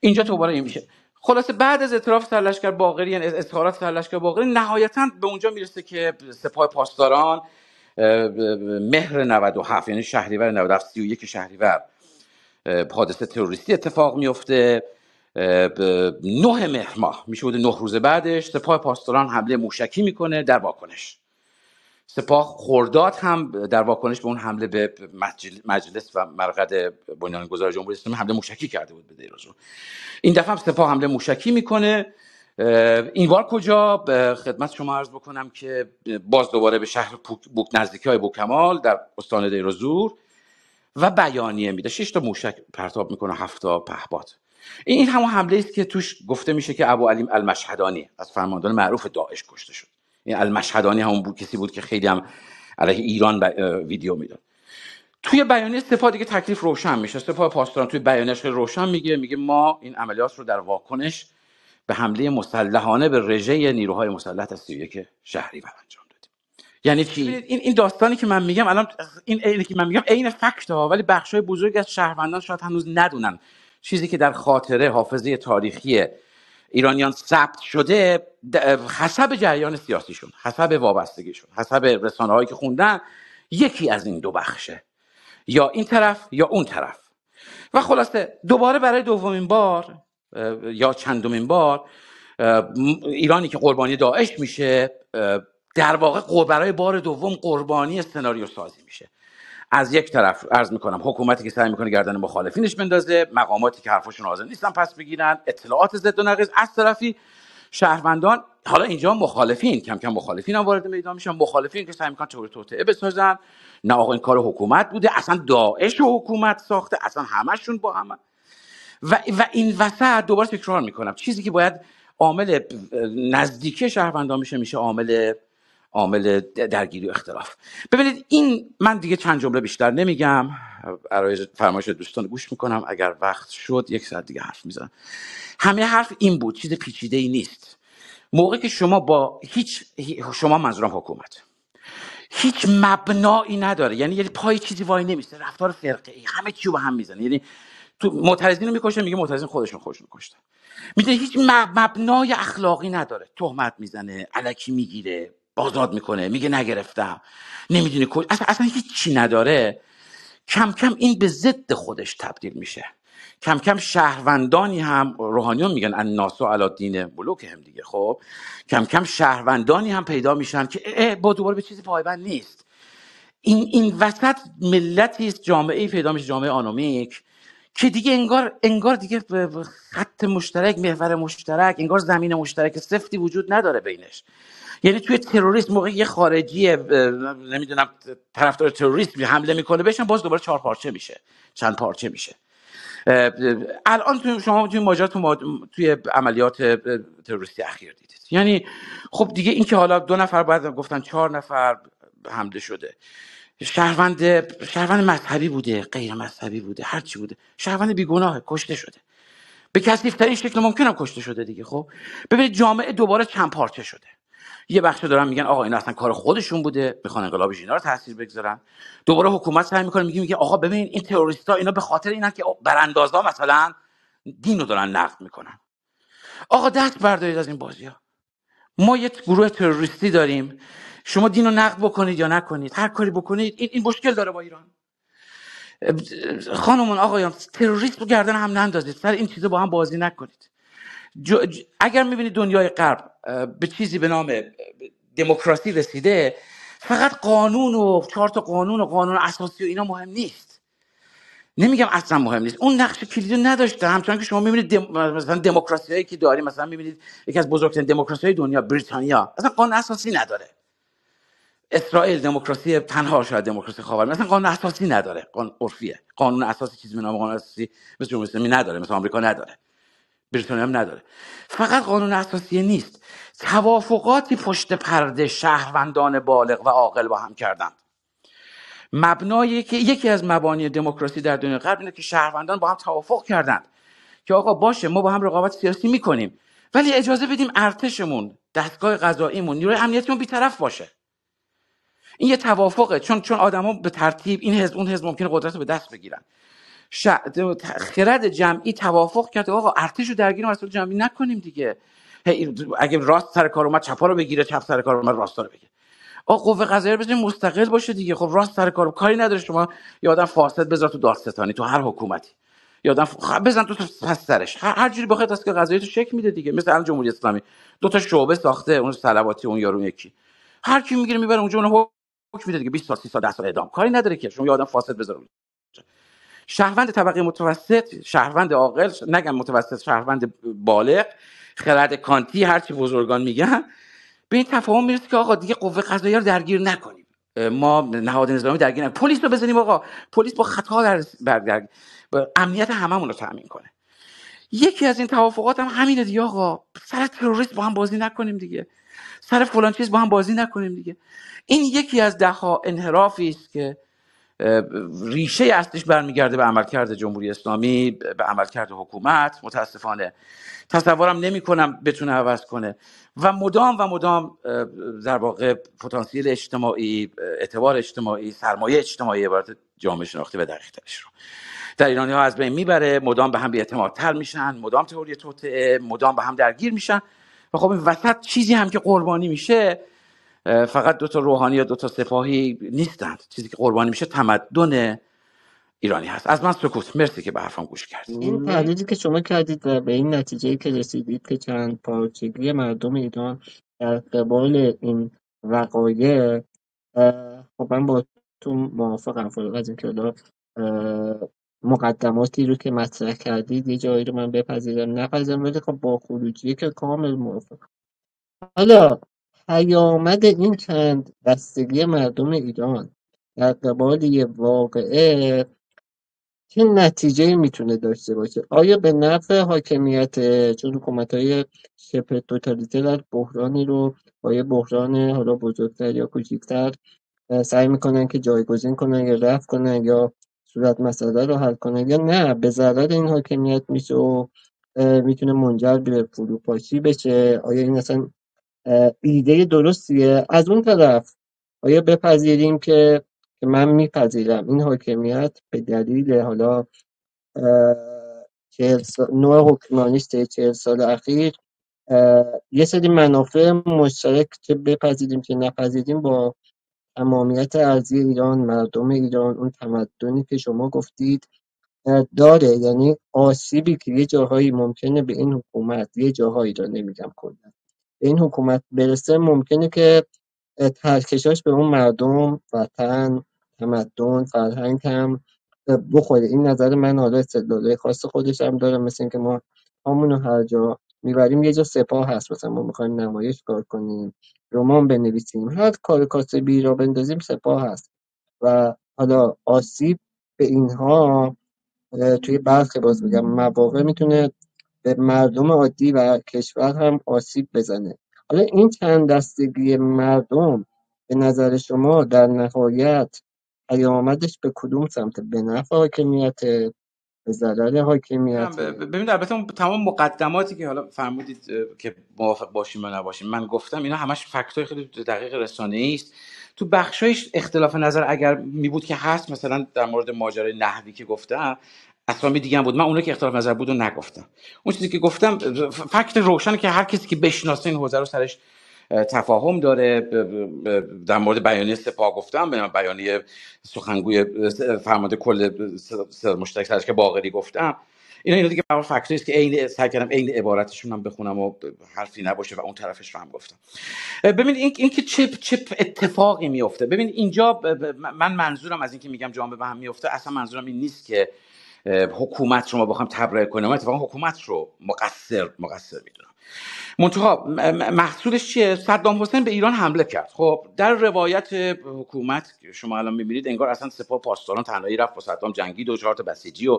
اینجا دوباره این میشه خلاصه بعد از اعتراف سرلشکر باقری یعنی اظهارات سرلشکر باقری نهایتا به اونجا میرسه که سپاه پاسداران مهر 97 یعنی شهریور 97 31 شهریور حادثه تروریستی اتفاق میفته نه مهر میشه بوده نه روز بعدش سپاه پاسداران حمله موشکی میکنه در واکنش سپاه خورداد هم در واکنش به اون حمله به مجلس و مرقد بنیانگذار جمهوری اسلامی حمله موشکی کرده بود به دیروز. این دفعه هم سپاه حمله موشکی میکنه این بار کجا خدمت شما عرض بکنم که باز دوباره به شهر بوک نزدیکی های بوکمال در استان دیروزور و بیانیه میده شش تا موشک پرتاب میکنه هفت تا پهباد این همون حمله است که توش گفته میشه که ابو علی المشهدانی از فرماندهان معروف داعش کشته شد این المشهدانی همون بود کسی بود که خیلی هم علیه ایران ویدیو میداد توی بیانیه سپاه دیگه تکلیف روشن میشه سپاه پاسداران توی بیانیه روشن میگه میگه ما این عملیات رو در واکنش به حمله مسلحانه به رژه نیروهای مسلح از شهری شهریور انجام دادیم یعنی چی این این داستانی که من میگم الان این اینی که من میگم عین فکت ها ولی بخشای بزرگ از شهروندان شاید هنوز ندونن چیزی که در خاطره حافظه تاریخی ایرانیان ثبت شده حسب جریان سیاسیشون حسب وابستگیشون حسب رسانه هایی که خوندن یکی از این دو بخشه یا این طرف یا اون طرف و خلاصه دوباره برای دومین بار یا چندمین بار ایرانی که قربانی داعش میشه در واقع برای بار دوم قربانی سناریو سازی میشه از یک طرف عرض میکنم حکومتی که سعی میکنه گردن مخالفینش بندازه مقاماتی که حرفشون حاضر نیستن پس بگیرن اطلاعات ضد و نقیض از طرفی شهروندان حالا اینجا مخالفین کم کم مخالفین هم وارد میدان میشن مخالفین که سعی میکنن چوری توطعه بسازن نه آقا این کار حکومت بوده اصلا داعش و حکومت ساخته اصلا همشون با هم و, و این وسط دوباره تکرار میکنم چیزی که باید عامل نزدیکی شهروندان میشه میشه عامل عامل درگیری و اختلاف ببینید این من دیگه چند جمله بیشتر نمیگم برای فرمایش دوستان گوش میکنم اگر وقت شد یک ساعت دیگه حرف میزنم همه حرف این بود چیز پیچیده ای نیست موقع که شما با هیچ شما منظورم حکومت هیچ مبنایی نداره یعنی یعنی پای چیزی وای نمیشه. رفتار فرقه ای همه چی به هم میزنه یعنی تو معترضین رو میکشه میگه معترضین خودشون خودشون کشتن میگه هیچ مبنای اخلاقی نداره تهمت میزنه علکی میگیره آزاد میکنه میگه نگرفتم نمیدونه کجا اصلا, اصلا چی نداره کم کم این به ضد خودش تبدیل میشه کم کم شهروندانی هم روحانیون میگن ان و دین بلوک هم دیگه خب کم کم شهروندانی هم پیدا میشن که با دوباره به چیزی پایبند نیست این این وسط ملتی است جامعه پیدا میشه جامعه آنومیک که دیگه انگار انگار دیگه خط مشترک محور مشترک انگار زمین مشترک سفتی وجود نداره بینش یعنی توی تروریست موقع یه خارجی نمیدونم طرفدار تروریست حمله میکنه بهشون باز دوباره چهار پارچه میشه چند پارچه میشه الان توی شما توی ماجرا توی عملیات تروریستی اخیر دیدید یعنی خب دیگه اینکه حالا دو نفر بعد گفتن چهار نفر حمله شده شهروند شهروند مذهبی بوده غیر مذهبی بوده هر چی بوده شهروند بیگناه کشته شده به ترین شکل ممکن هم کشته شده دیگه خب ببینید جامعه دوباره چند پارچه شده یه بخش دارن میگن آقا اینا اصلا کار خودشون بوده میخوان انقلاب اینا رو تاثیر بگذارن دوباره حکومت سعی میکنه میگه میگه آقا ببین این تروریستا اینا به خاطر اینا که براندازا مثلا دین رو دارن نقد میکنن آقا دست بردارید از این بازی ها ما یه گروه تروریستی داریم شما دین رو نقد بکنید یا نکنید هر کاری بکنید این, این مشکل داره با ایران خانمون آقایان تروریست رو گردن هم نندازید سر این چیزا با هم بازی نکنید جو اگر میبینی دنیای غرب به چیزی به نام دموکراسی رسیده فقط قانون و چهار تا قانون و قانون اساسی و اینا مهم نیست نمیگم اصلا مهم نیست اون نقش کلیدی نداشته همچنان که شما میبینید دم... مثلا دموکراسی هایی که داریم مثلا میبینید یکی از بزرگترین دموکراسی های دنیا بریتانیا اصلا قانون اساسی نداره اسرائیل دموکراسی تنها شاید دموکراسی خاور مثلا قانون اساسی نداره قانون عرفیه قانون اساسی چیزی به نام قانون اساسی مثل جمهوری نداره مثل آمریکا نداره بریتانیا نداره فقط قانون اساسی نیست توافقاتی پشت پرده شهروندان بالغ و عاقل با هم کردند مبنایی که یکی از مبانی دموکراسی در دنیا غرب اینه که شهروندان با هم توافق کردند که آقا باشه ما با هم رقابت سیاسی میکنیم ولی اجازه بدیم ارتشمون دستگاه قضاییمون نیروی امنیتیمون بیطرف باشه این یه توافقه چون چون آدما به ترتیب این حزب اون حزب ممکنه قدرت رو به دست بگیرن ش... خرد جمعی توافق کرد آقا ارتش رو درگیر مسئول جمعی نکنیم دیگه اگه راست سر کار اومد چپا رو بگیره چپ سر کار اومد راست رو بگیره آقا قوه قضاییه بزنیم مستقل باشه دیگه خب راست سر کار کاری نداره شما یادم فاسد بذار تو دادستانی تو هر حکومتی یادم ف... بزن تو پس سرش هر, جوری بخواد که قضایی تو شک میده دیگه مثل الان جمهوری اسلامی دو تا شعبه ساخته اون سلواتی اون یارو یکی هر کی میگیره میبره اونجا اون حکم میده دیگه 20 سال 30 سال 10 سال اعدام کاری نداره که شما یادم فاسد شهروند طبقه متوسط شهروند عاقل نگم متوسط شهروند بالغ خرد کانتی هرچی بزرگان میگن به این تفاهم میرسه که آقا دیگه قوه قضاییه رو درگیر نکنیم ما نهاد نظامی درگیر نکنیم پلیس رو بزنیم آقا پلیس با خطا در, در... امنیت هممون رو تامین کنه یکی از این توافقات هم همینه دیگه آقا سر تروریست با هم بازی نکنیم دیگه سر فلان چیز با هم بازی نکنیم دیگه این یکی از دهها انحرافی است که ریشه اصلیش برمیگرده به عملکرد جمهوری اسلامی به عملکرد حکومت متاسفانه تصورم نمی کنم بتونه عوض کنه و مدام و مدام در واقع پتانسیل اجتماعی اعتبار اجتماعی سرمایه اجتماعی عبارت جامعه شناختی به دقیقترش رو در ایرانی ها از بین میبره مدام به هم بیاعتمادتر میشن مدام تئوری توطعه مدام به هم درگیر میشن و خب این وسط چیزی هم که قربانی میشه فقط دو تا روحانی یا دو تا سپاهی نیستند چیزی که قربانی میشه تمدن ایرانی هست از من سکوت مرسی که به حرفم گوش کردید این تحلیلی که شما کردید و به این نتیجه که رسیدید که چند پارچگی مردم ایران در قبال این وقایع خب من با تو موافقم فرق خب از اینکه مقدماتی رو که مطرح کردید یه جایی رو من بپذیرم نپذیرم ولی خب با خروجی که کامل موافقم حالا پیامد این چند بستگی مردم ایران در قبال یه واقعه چه نتیجه میتونه داشته باشه آیا به نفع حاکمیت چون حکومت های شبه در بحرانی رو با یه بحران حالا بزرگتر یا کوچکتر سعی میکنن که جایگزین کنن یا رفت کنن یا صورت مسئله رو حل کنن یا نه به ضرر این حاکمیت میشه و میتونه منجر به فروپاشی بشه آیا این اصلا ایده درستیه از اون طرف آیا بپذیریم که من میپذیرم این حاکمیت به دلیل حالا نوع چهل سال اخیر یه سری منافع مشترک که بپذیریم که نپذیریم با تمامیت ارزی ایران مردم ایران اون تمدنی که شما گفتید داره یعنی آسیبی که یه جاهایی ممکنه به این حکومت یه جاهایی را نمیگم کنند این حکومت برسه ممکنه که ترکشاش به اون مردم وطن تمدن فرهنگ هم بخوره این نظر من حالا استدلاله خاص خودش هم دارم مثل اینکه ما همونو هر جا میبریم یه جا سپاه هست مثلا ما میخوایم نمایش کار کنیم رمان بنویسیم هر کار کاسبی را بندازیم سپاه هست و حالا آسیب به اینها توی برخی باز بگم مواقع میتونه به مردم عادی و کشور هم آسیب بزنه حالا این چند دستگی مردم به نظر شما در نهایت پیامدش به کدوم سمت به نفع حاکمیت به ضرر حاکمیت ببینید البته تمام مقدماتی که حالا فرمودید که موافق باشیم یا نباشیم من گفتم اینا همش فکتای خیلی دقیق رسانه است تو بخشایش اختلاف نظر اگر می بود که هست مثلا در مورد ماجرای نحوی که گفتم اسامی دیگه هم بود من اون که اختلاف نظر بود و نگفتم اون چیزی که گفتم فکت روشن که هر کسی که بشناسه این حوزه رو سرش تفاهم داره در مورد بیانیه سپاه گفتم به بیانیه سخنگوی فرمانده کل سر مشترک سرش که باقری گفتم اینا اینا دیگه برای فکتوری است که عین سعی کردم عین عبارتشون هم بخونم و حرفی نباشه و اون طرفش رو هم گفتم ببین این, این که چه چه اتفاقی میفته ببین اینجا من منظورم از اینکه میگم جامعه به هم میفته اصلا منظورم این نیست که حکومت رو ما بخوام تبرئه کنیم من اتفاقا حکومت رو مقصر مقصر میدونم منتها محصولش چیه صدام حسین به ایران حمله کرد خب در روایت حکومت شما الان میبینید انگار اصلا سپاه پاسداران تنهایی رفت با صدام جنگی و چهار تا بسیجی و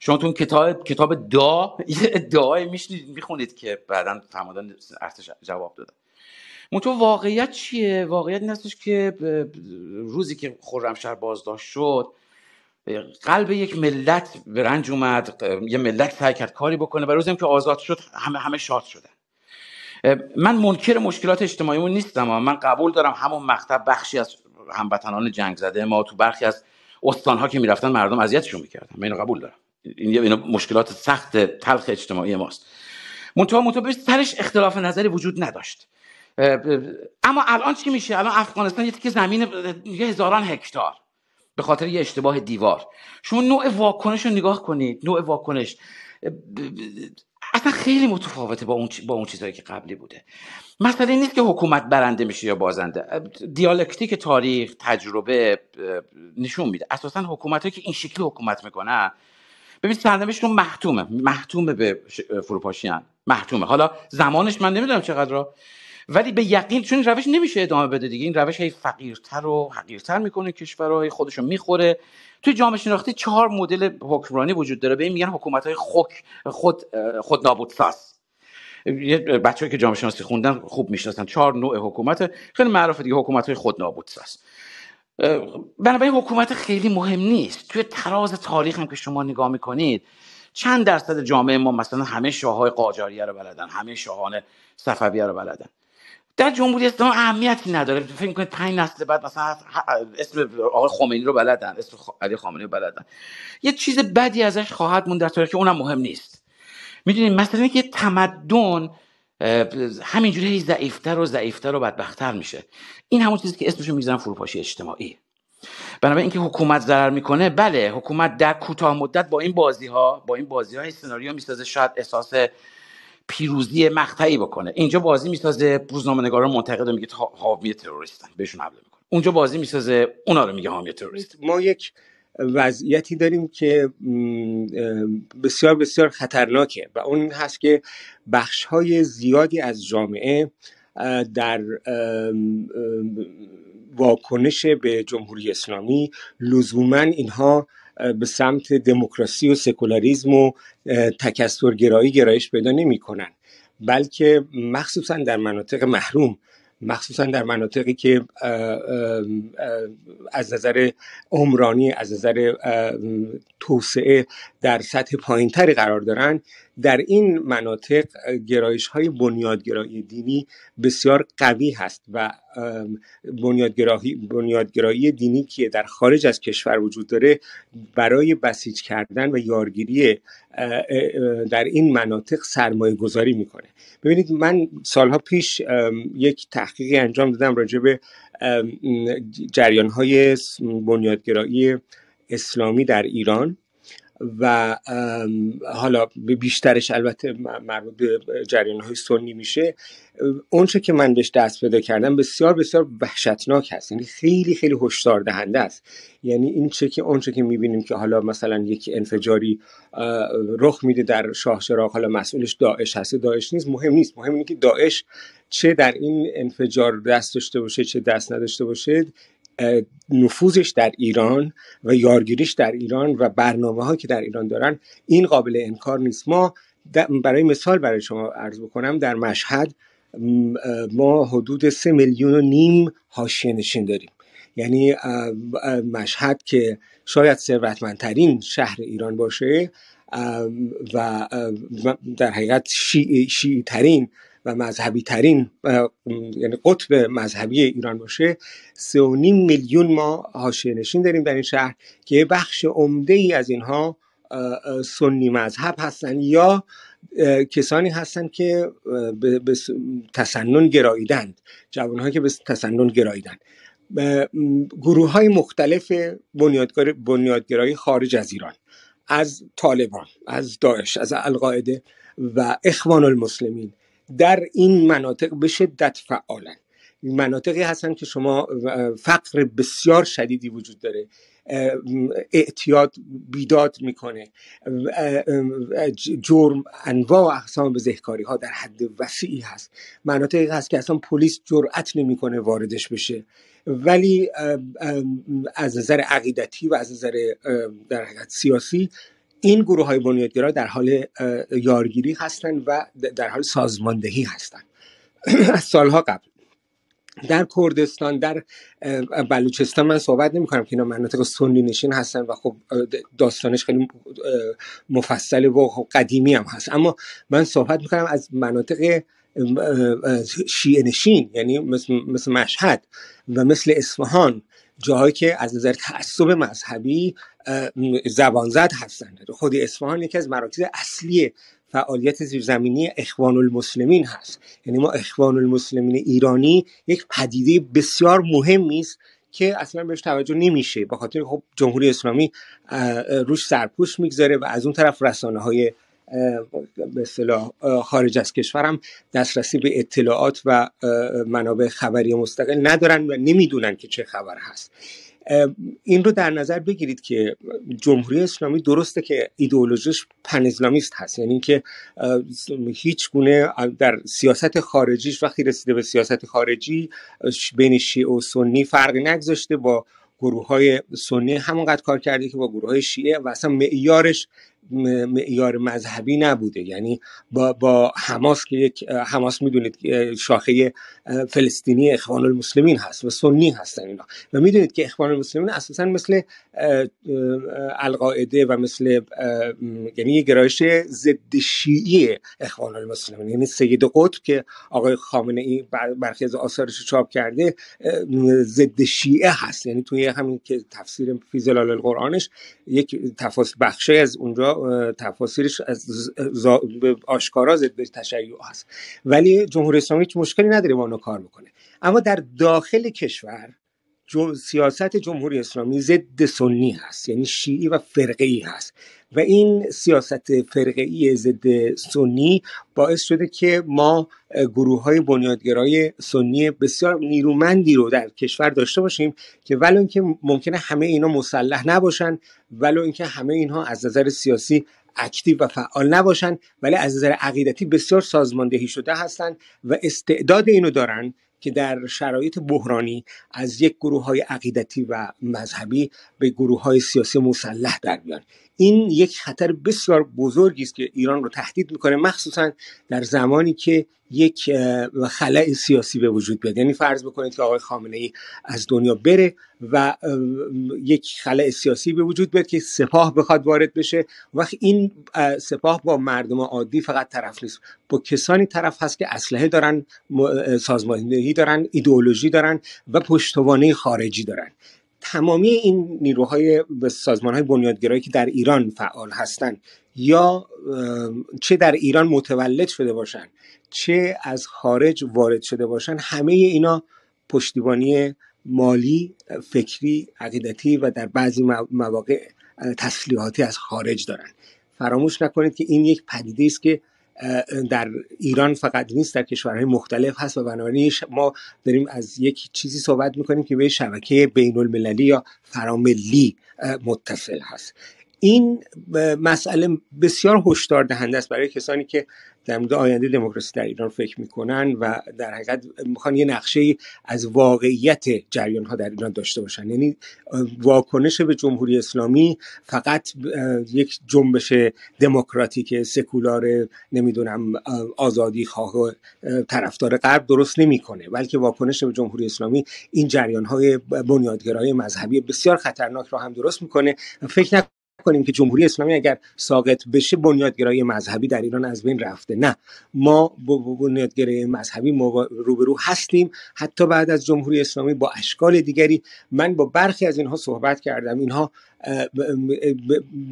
شما تو کتاب کتاب دا یه ادعای میشنید میخونید که بعدا تمدن ارتش جواب دادن منتها واقعیت چیه واقعیت این که روزی که خرمشهر بازداشت شد قلب یک ملت به رنج اومد یه ملت سعی کرد کاری بکنه و روزم که آزاد شد همه همه شاد شدن من منکر مشکلات اجتماعی اجتماعیمون نیستم اما من قبول دارم همون مختب بخشی از هموطنان جنگ زده ما تو برخی از ها که میرفتن مردم اذیتشون میکردن من اینو قبول دارم این مشکلات سخت تلخ اجتماعی ماست منتها منتها سرش اختلاف نظری وجود نداشت اما الان چی میشه الان افغانستان یه تیکه زمین یه هزاران هکتار به خاطر یه اشتباه دیوار شما نوع واکنش رو نگاه کنید نوع واکنش اصلا خیلی متفاوته با اون, با اون چیزهایی که قبلی بوده این نیست که حکومت برنده میشه یا بازنده دیالکتیک تاریخ تجربه نشون میده اساسا حکومت که این شکلی حکومت میکنن ببینید سرنوشتشون محتومه محتومه به فروپاشیان محتومه حالا زمانش من نمیدونم چقدر را ولی به یقین چون این روش نمیشه ادامه بده دیگه این روش هی فقیرتر و حقیرتر میکنه کشور رو میخوره توی جامعه شناختی چهار مدل حکمرانی وجود داره به این میگن حکومت های خود خود نابودساز یه بچه‌ای که جامعه شناسی خوندن خوب میشناسن چهار نوع حکومت خیلی معروفه دیگه حکومت های خود نابودساز بنابراین حکومت خیلی مهم نیست توی تراز تاریخ هم که شما نگاه میکنید چند درصد جامعه ما مثلا همه شاههای قاجاریه رو بلدن همه شاهان صفویه رو بلدن در جمهوری اسلامی اهمیتی نداره فکر میکنید پنج نسل بعد مثلا اسم آقای خمینی رو بلدن اسم علی خامنه‌ای رو بلدن یه چیز بدی ازش خواهد موند در تاریخ که اونم مهم نیست میدونید مثلا اینکه تمدن همینجوری هی ضعیفتر و ضعیفتر و بدبختتر میشه این همون چیزی که اسمشو میذارن فروپاشی اجتماعی بنابراین اینکه حکومت ضرر میکنه بله حکومت در کوتاه مدت با این بازی با این بازی های سناریو میسازه شاید احساس پیروزی مقطعی بکنه اینجا بازی میسازه روزنامه نگاران منتقد میگه حامی تروریستن بهشون حمله میکنه اونجا بازی میسازه اونا رو میگه حامی تروریست ما یک وضعیتی داریم که بسیار بسیار خطرناکه و اون هست که بخش های زیادی از جامعه در واکنش به جمهوری اسلامی لزوما اینها به سمت دموکراسی و سکولاریزم و تکثرگرایی گرایش پیدا نمیکنن بلکه مخصوصا در مناطق محروم مخصوصا در مناطقی که از نظر عمرانی از نظر توسعه در سطح پایینتری قرار دارند در این مناطق گرایش های بنیادگرایی دینی بسیار قوی هست و بنیادگرایی بنیادگرایی دینی که در خارج از کشور وجود داره برای بسیج کردن و یارگیری در این مناطق سرمایه گذاری میکنه ببینید من سالها پیش یک تحقیقی انجام دادم راجع به جریان های بنیادگرایی اسلامی در ایران و حالا بیشترش البته مربوط به جریان های سنی میشه اونچه که من بهش دست پیدا کردم بسیار بسیار وحشتناک هست یعنی خیلی خیلی هشدار دهنده است یعنی این چه که اونچه که میبینیم که حالا مثلا یک انفجاری رخ میده در شاه چراغ حالا مسئولش داعش هست داعش نیست مهم نیست مهم اینه که داعش چه در این انفجار دست داشته باشه چه دست نداشته باشه نفوذش در ایران و یارگیریش در ایران و برنامه ها که در ایران دارن این قابل انکار نیست ما برای مثال برای شما عرض بکنم در مشهد ما حدود سه میلیون و نیم هاشیه نشین داریم یعنی مشهد که شاید ثروتمندترین شهر ایران باشه و در حقیقت شیعی ترین و مذهبی ترین یعنی قطب مذهبی ایران باشه سه و نیم میلیون ما حاشیه نشین داریم در این شهر که بخش عمده ای از اینها سنی مذهب هستند یا کسانی هستند که به تسنن گراییدند جوانهایی که به تسنن گراییدند گروه های مختلف بنیادگر... بنیادگرایی خارج از ایران از طالبان از داعش از القاعده و اخوان المسلمین در این مناطق به شدت فعالن مناطقی هستن که شما فقر بسیار شدیدی وجود داره اعتیاد بیداد میکنه جرم انواع و اقسام به ها در حد وسیعی هست مناطقی هست که اصلا پلیس جرأت نمیکنه واردش بشه ولی از نظر عقیدتی و از نظر در سیاسی این گروه های بنیادگرا در حال یارگیری هستند و در حال سازماندهی هستند از سالها قبل در کردستان در بلوچستان من صحبت نمی کنم که اینا مناطق سنی نشین هستن و خب داستانش خیلی مفصل و خب قدیمی هم هست اما من صحبت می کنم از مناطق شیعه نشین یعنی مثل, مثل مشهد و مثل اصفهان جاهایی که از نظر تعصب مذهبی زد هستند خود اصفهان یکی از مراکز اصلی فعالیت زیرزمینی اخوان المسلمین هست یعنی ما اخوان المسلمین ایرانی یک پدیده بسیار مهمی است که اصلا بهش توجه نمیشه به خاطر خب جمهوری اسلامی روش سرپوش میگذاره و از اون طرف رسانه های به خارج از کشور هم دسترسی به اطلاعات و منابع خبری مستقل ندارن و نمیدونن که چه خبر هست این رو در نظر بگیرید که جمهوری اسلامی درسته که ایدئولوژیش پن اسلامیست هست یعنی که هیچ گونه در سیاست خارجیش وقتی رسیده به سیاست خارجی بین شیعه و سنی فرقی نگذاشته با گروه های سنی همونقدر کار کرده که با گروه های شیعه و اصلا معیارش معیار مذهبی نبوده یعنی با, با حماس که یک حماس میدونید شاخه فلسطینی اخوان المسلمین هست و سنی هستن اینا و میدونید که اخوان المسلمین اساسا مثل القاعده و مثل یعنی گرایش ضد شیعه اخوان المسلمین یعنی سید قطب که آقای خامنه ای برخی از آثارش چاپ کرده ضد شیعه هست یعنی توی همین که تفسیر فیزلال القرآنش یک تفاصیل بخشی از اونجا تفاصیلش از زا... آشکارا ضد تشیع است ولی جمهوری اسلامی مشکلی نداره با اونو کار میکنه اما در داخل کشور جم... سیاست جمهوری اسلامی ضد سنی هست یعنی شیعی و فرقه ای هست و این سیاست فرقه ای ضد سنی باعث شده که ما گروه های بنیادگرای سنی بسیار نیرومندی رو در کشور داشته باشیم که ولو اینکه ممکنه همه اینا مسلح نباشن ولو اینکه همه اینها از نظر سیاسی اکتیو و فعال نباشن ولی از نظر عقیدتی بسیار سازماندهی شده هستند و استعداد اینو دارن که در شرایط بحرانی از یک گروه های عقیدتی و مذهبی به گروه های سیاسی مسلح در این یک خطر بسیار بزرگی است که ایران رو تهدید میکنه مخصوصا در زمانی که یک خلع سیاسی به وجود بیاد یعنی فرض بکنید که آقای خامنه ای از دنیا بره و یک خلع سیاسی به وجود بیاد که سپاه بخواد وارد بشه و این سپاه با مردم عادی فقط طرف نیست با کسانی طرف هست که اسلحه دارن سازماندهی دارن ایدئولوژی دارن و پشتوانه خارجی دارن تمامی این نیروهای سازمان های بنیادگرایی که در ایران فعال هستند یا چه در ایران متولد شده باشند چه از خارج وارد شده باشند همه اینا پشتیبانی مالی فکری عقیدتی و در بعضی مواقع تسلیحاتی از خارج دارند فراموش نکنید که این یک پدیده است که در ایران فقط نیست در کشورهای مختلف هست و بنابراین ما داریم از یک چیزی صحبت میکنیم که به شبکه بین المللی یا فراملی متصل هست این مسئله بسیار هشدار دهنده است برای کسانی که در مورد آینده دموکراسی در ایران فکر میکنن و در حقیقت میخوان یه نقشه از واقعیت جریان ها در ایران داشته باشن یعنی واکنش به جمهوری اسلامی فقط یک جنبش دموکراتیک سکولار نمیدونم آزادی خواه طرفدار غرب درست نمیکنه بلکه واکنش به جمهوری اسلامی این جریان های بنیادگرای مذهبی بسیار خطرناک را هم درست میکنه فکر کنیم که جمهوری اسلامی اگر ساقط بشه بنیادگرایی مذهبی در ایران از بین رفته نه ما با بنیادگرایی مذهبی روبرو هستیم حتی بعد از جمهوری اسلامی با اشکال دیگری من با برخی از اینها صحبت کردم اینها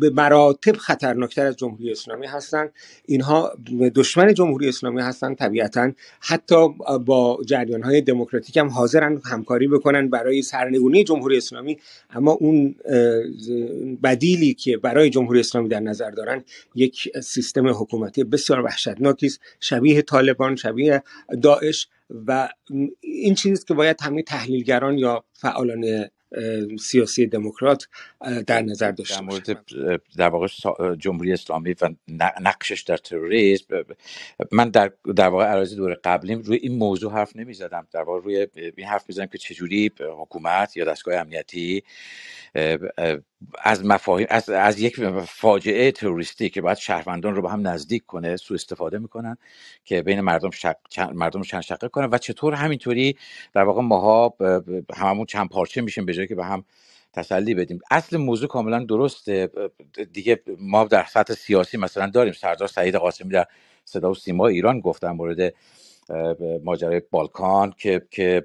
به مراتب خطرناکتر از جمهوری اسلامی هستند اینها دشمن جمهوری اسلامی هستند طبیعتا حتی با جریان های دموکراتیک هم حاضرن همکاری بکنن برای سرنگونی جمهوری اسلامی اما اون بدیلی که برای جمهوری اسلامی در نظر دارن یک سیستم حکومتی بسیار وحشتناکی است شبیه طالبان شبیه داعش و این چیزی که باید همه تحلیلگران یا فعالان سیاسی دموکرات در نظر داشته در مورد در واقع جمهوری اسلامی و نقشش در تروریسم من در در واقع دور قبلیم روی این موضوع حرف نمی زدم در واقع روی این حرف می زدم که چجوری حکومت یا دستگاه امنیتی از مفاهیم از, از یک فاجعه تروریستی که باید شهروندان رو به هم نزدیک کنه سوء استفاده میکنن که بین مردم شق... چند... مردم چند شقه کنن و چطور همینطوری در واقع ماها هممون چند پارچه میشیم به جایی که به هم تسلی بدیم اصل موضوع کاملا درسته دیگه ما در سطح سیاسی مثلا داریم سردار سعید قاسمی در صدا و سیما ایران گفتن مورد ماجرای بالکان که که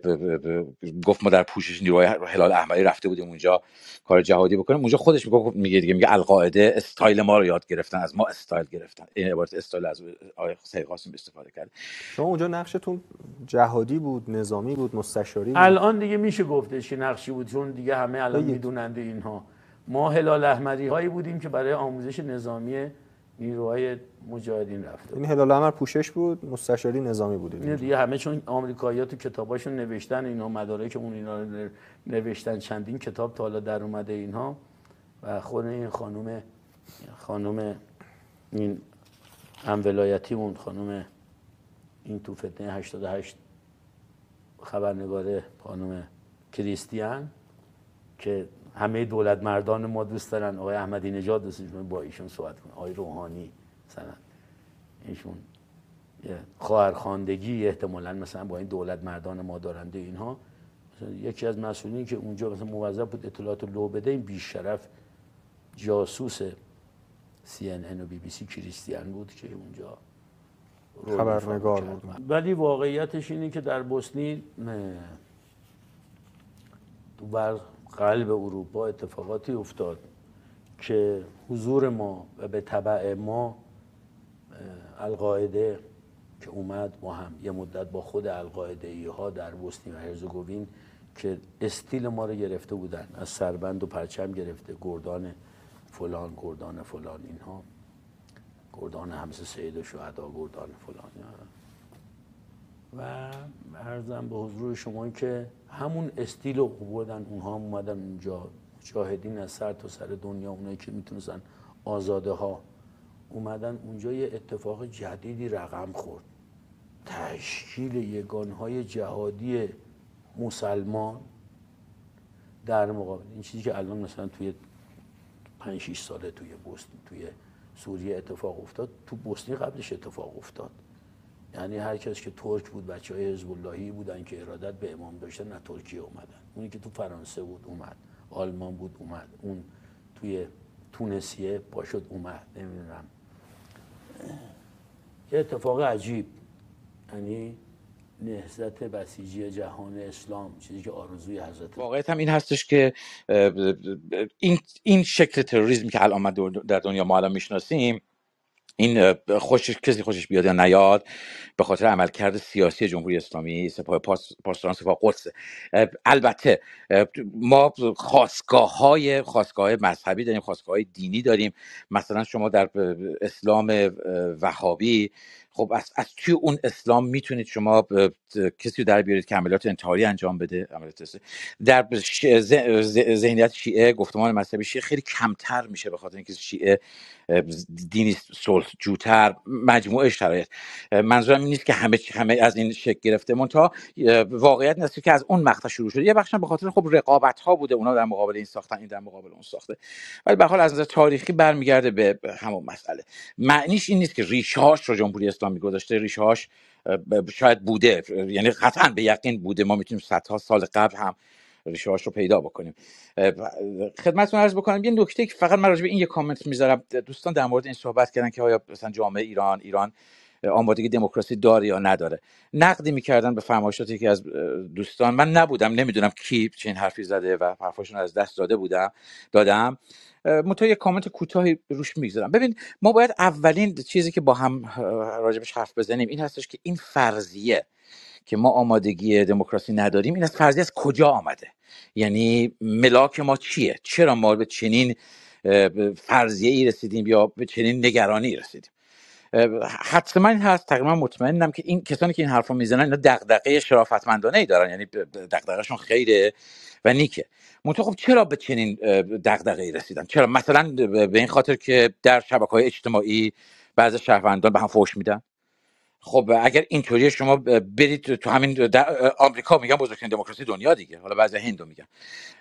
گفت ما در پوشش نیروهای هلال احمدی رفته بودیم اونجا کار جهادی بکنیم اونجا خودش میگه میگه دیگه میگه القاعده استایل ما رو یاد گرفتن از ما استایل گرفتن این عبارت استایل از آقای قاسم استفاده کرد شما اونجا نقشتون جهادی بود نظامی بود مستشاری بود الان دیگه میشه گفته که نقشی بود چون دیگه همه الان میدونند اینها ما هلال احمدی هایی بودیم که برای آموزش نظامی نیروهای مجاهدین رفته این یعنی هلال احمر پوشش بود مستشاری نظامی بود این دیگه همه چون آمریکایی‌ها تو کتاباشون نوشتن اینا مدارک اون اینا نوشتن چندین کتاب تا حالا در اومده اینها و خود این خانم خانم این هم مون خانم این تو فتنه 88 خبرنگار خانم کریستیان که همه دولت مردان ما دوست دارن آقای احمدی نژاد دوست دارن با ایشون صحبت کنه آقای روحانی مثلا ایشون خواهرخواندگی احتمالا مثلا با این دولت مردان ما دارنده اینها یکی از مسئولین که اونجا مثلا موظف بود اطلاعات لو بده این شرف جاسوس سی و بی بی سی کریستیان بود که اونجا خبرنگار بود ولی واقعیتش اینه که در بوسنی تو قلب اروپا اتفاقاتی افتاد که حضور ما و به طبع ما القاعده که اومد ما هم یه مدت با خود القاعده ای ها در بوسنی و هرزگوین که استیل ما رو گرفته بودن از سربند و پرچم گرفته گردان فلان گردان فلان اینها گردان همسه سید و شهدا گردان فلان و ارزم به حضور شما که همون استیل رو بودن اونها اومدن اونجا مجاهدین از سر تا سر دنیا اونایی که میتونستن آزاده ها اومدن اونجا یه اتفاق جدیدی رقم خورد تشکیل یگان های جهادی مسلمان در مقابل این چیزی که الان مثلا توی 5 6 ساله توی بوسنی توی سوریه اتفاق افتاد تو بوسنی قبلش اتفاق افتاد یعنی هر کس که ترک بود بچه های حزب اللهی بودن که ارادت به امام داشتن نه ترکیه اومدن اونی که تو فرانسه بود اومد آلمان بود اومد اون توی تونسیه پاشد اومد نمیدونم یه اتفاق عجیب یعنی نهزت بسیجی جهان اسلام چیزی که آرزوی حضرت واقعیت هم این هستش که این, این شکل تروریسم که الان در دنیا ما الان میشناسیم این خوشش کسی خوشش بیاد یا نیاد به خاطر عملکرد سیاسی جمهوری اسلامی سپاه پاسداران سپاه قدس البته ما خواستگاه های خواستگاه مذهبی داریم خواستگاه های دینی داریم مثلا شما در اسلام وهابی خب از, از توی اون اسلام میتونید شما کسی رو در بیارید که عملیات انتحاری انجام بده عملیات در ذهنیت شیعه گفتمان مذهبی شیعه خیلی کمتر میشه به خاطر اینکه شیعه دینی صلح جوتر مجموعه شرایط منظورم این نیست که همه همه از این شکل گرفته مونتا واقعیت نیست که از اون مقطع شروع شده یه بخش به خاطر خب رقابت ها بوده اونا در مقابل این ساختن این در مقابل اون ساخته ولی به حال از نظر تاریخی برمیگرده به همون مسئله معنیش این نیست که ریشه رو جمهوری باستان میگذاشته ریشه هاش شاید بوده یعنی قطعا به یقین بوده ما میتونیم صدها سال قبل هم ریشه هاش رو پیدا بکنیم خدمتتون عرض بکنم یه نکته که فقط من راجع به این یه کامنت میذارم دوستان در مورد این صحبت کردن که آیا مثلا جامعه ایران ایران آمادگی دموکراسی داره یا نداره نقدی میکردن به فرمایشات یکی از دوستان من نبودم نمیدونم کی چین حرفی زده و حرفاشون از دست داده بودم دادم منتها یه کامنت کوتاهی روش میگذارم ببین ما باید اولین چیزی که با هم راجبش حرف بزنیم این هستش که این فرضیه که ما آمادگی دموکراسی نداریم این از فرضیه از کجا آمده یعنی ملاک ما چیه چرا ما به چنین فرضیه ای رسیدیم یا به چنین نگرانی رسیدیم حتما این هست تقریبا مطمئنم که این کسانی که این حرفو میزنن اینا دغدغه شرافتمندانه ای دارن یعنی دغدغهشون خیره و نیکه منتها خب چرا به چنین دغدغه ای رسیدن چرا مثلا به این خاطر که در شبکه های اجتماعی بعض شهروندان به هم فوش میدن خب اگر اینطوری شما برید تو همین آمریکا میگن بزرگترین دموکراسی دنیا دیگه حالا بعضی هندو میگن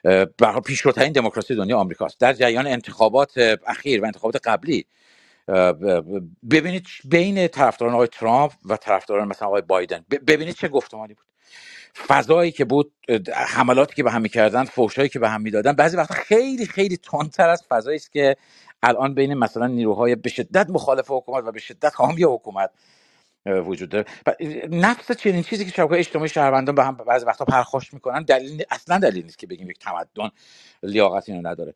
به پیشروترین دموکراسی دنیا آمریکاست در جریان انتخابات اخیر و انتخابات قبلی ببینید بین طرفداران آقای ترامپ و طرفداران مثلا آقای بایدن ببینید چه گفتمانی بود فضایی که بود حملاتی که به هم میکردن فوشایی که به هم میدادن بعضی وقت خیلی خیلی تندتر از فضایی است که الان بین مثلا نیروهای به شدت مخالف حکومت و به شدت حامی حکومت وجود داره نقص چنین چیزی که شبکه اجتماعی شهروندان به هم بعضی وقتا پرخاش میکنن دلیل اصلا دلیل نیست که بگیم یک تمدن لیاقت اینو نداره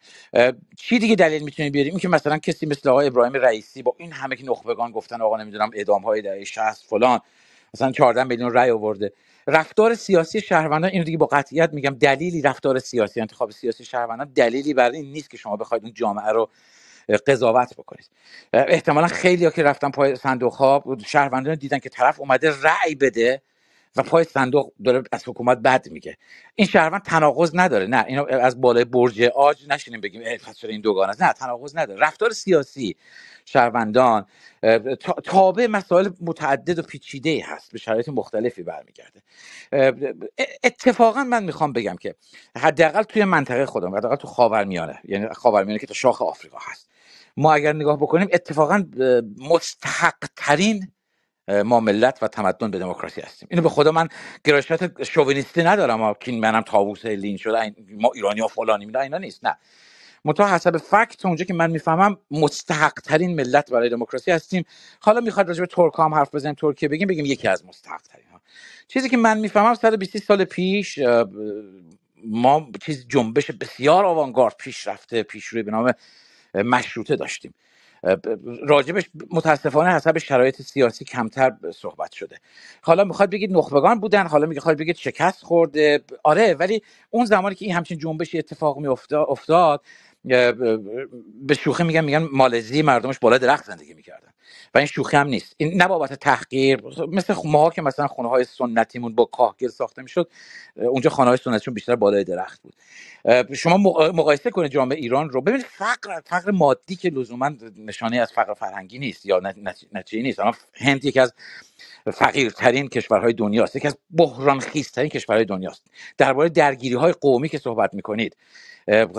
چی دیگه دلیل میتونیم بیاریم اینکه مثلا کسی مثل آقای ابراهیم رئیسی با این همه که نخبگان گفتن آقا نمیدونم اعدام های دهه 60 فلان مثلا 14 میلیون رای آورده رفتار سیاسی شهروندان اینو دیگه با قطعیت میگم دلیلی رفتار سیاسی انتخاب سیاسی شهروندان دلیلی برای این نیست که شما بخواید اون جامعه رو قضاوت بکنید احتمالا خیلی ها که رفتن پای صندوق ها شهروندان دیدن که طرف اومده رأی بده و پای صندوق داره از حکومت بد میگه این شهروند تناقض نداره نه اینو از بالای برج آج نشینیم بگیم پس این دوگان دوگانه نه تناقض نداره رفتار سیاسی شهروندان تابع مسائل متعدد و پیچیده هست به شرایط مختلفی برمیگرده اتفاقا من میخوام بگم که حداقل توی منطقه خودم حداقل تو خاورمیانه یعنی خاورمیانه که تا شاخ آفریقا هست ما اگر نگاه بکنیم اتفاقا مستحق ترین ما ملت و تمدن به دموکراسی هستیم اینو به خدا من گرایشات شوونیستی ندارم که منم تابوس لین شده ما ایرانی ها فلانی میده اینا نیست نه متا حسب فکت اونجا که من میفهمم مستحق ترین ملت برای دموکراسی هستیم حالا میخواد راجع به ها هم حرف بزنیم ترکیه بگیم بگیم یکی از مستحق ترین ها چیزی که من میفهمم 120 سال پیش ما چیز جنبش بسیار آوانگارد پیش رفته به نام مشروطه داشتیم راجبش متاسفانه حسب شرایط سیاسی کمتر صحبت شده حالا میخواد بگید نخبگان بودن حالا میخواد بگید شکست خورده آره ولی اون زمانی که این همچین جنبش اتفاق می افتاد به شوخی میگن میگن مالزی مردمش بالا درخت زندگی میکردن و این شوخی هم نیست این نه بابت تحقیر مثل ما که مثلا خونه های سنتیمون با کاهگل ساخته میشد اونجا خانه های سنتیمون بیشتر بالای درخت بود شما مقایسه کنید جامعه ایران رو ببینید فقر فقر مادی که لزوما نشانه از فقر فرهنگی نیست یا نتیجه نیست اما هند یکی از فقیرترین کشورهای دنیاست یکی از بحران خیزترین کشورهای دنیاست درباره درگیری های قومی که صحبت میکنید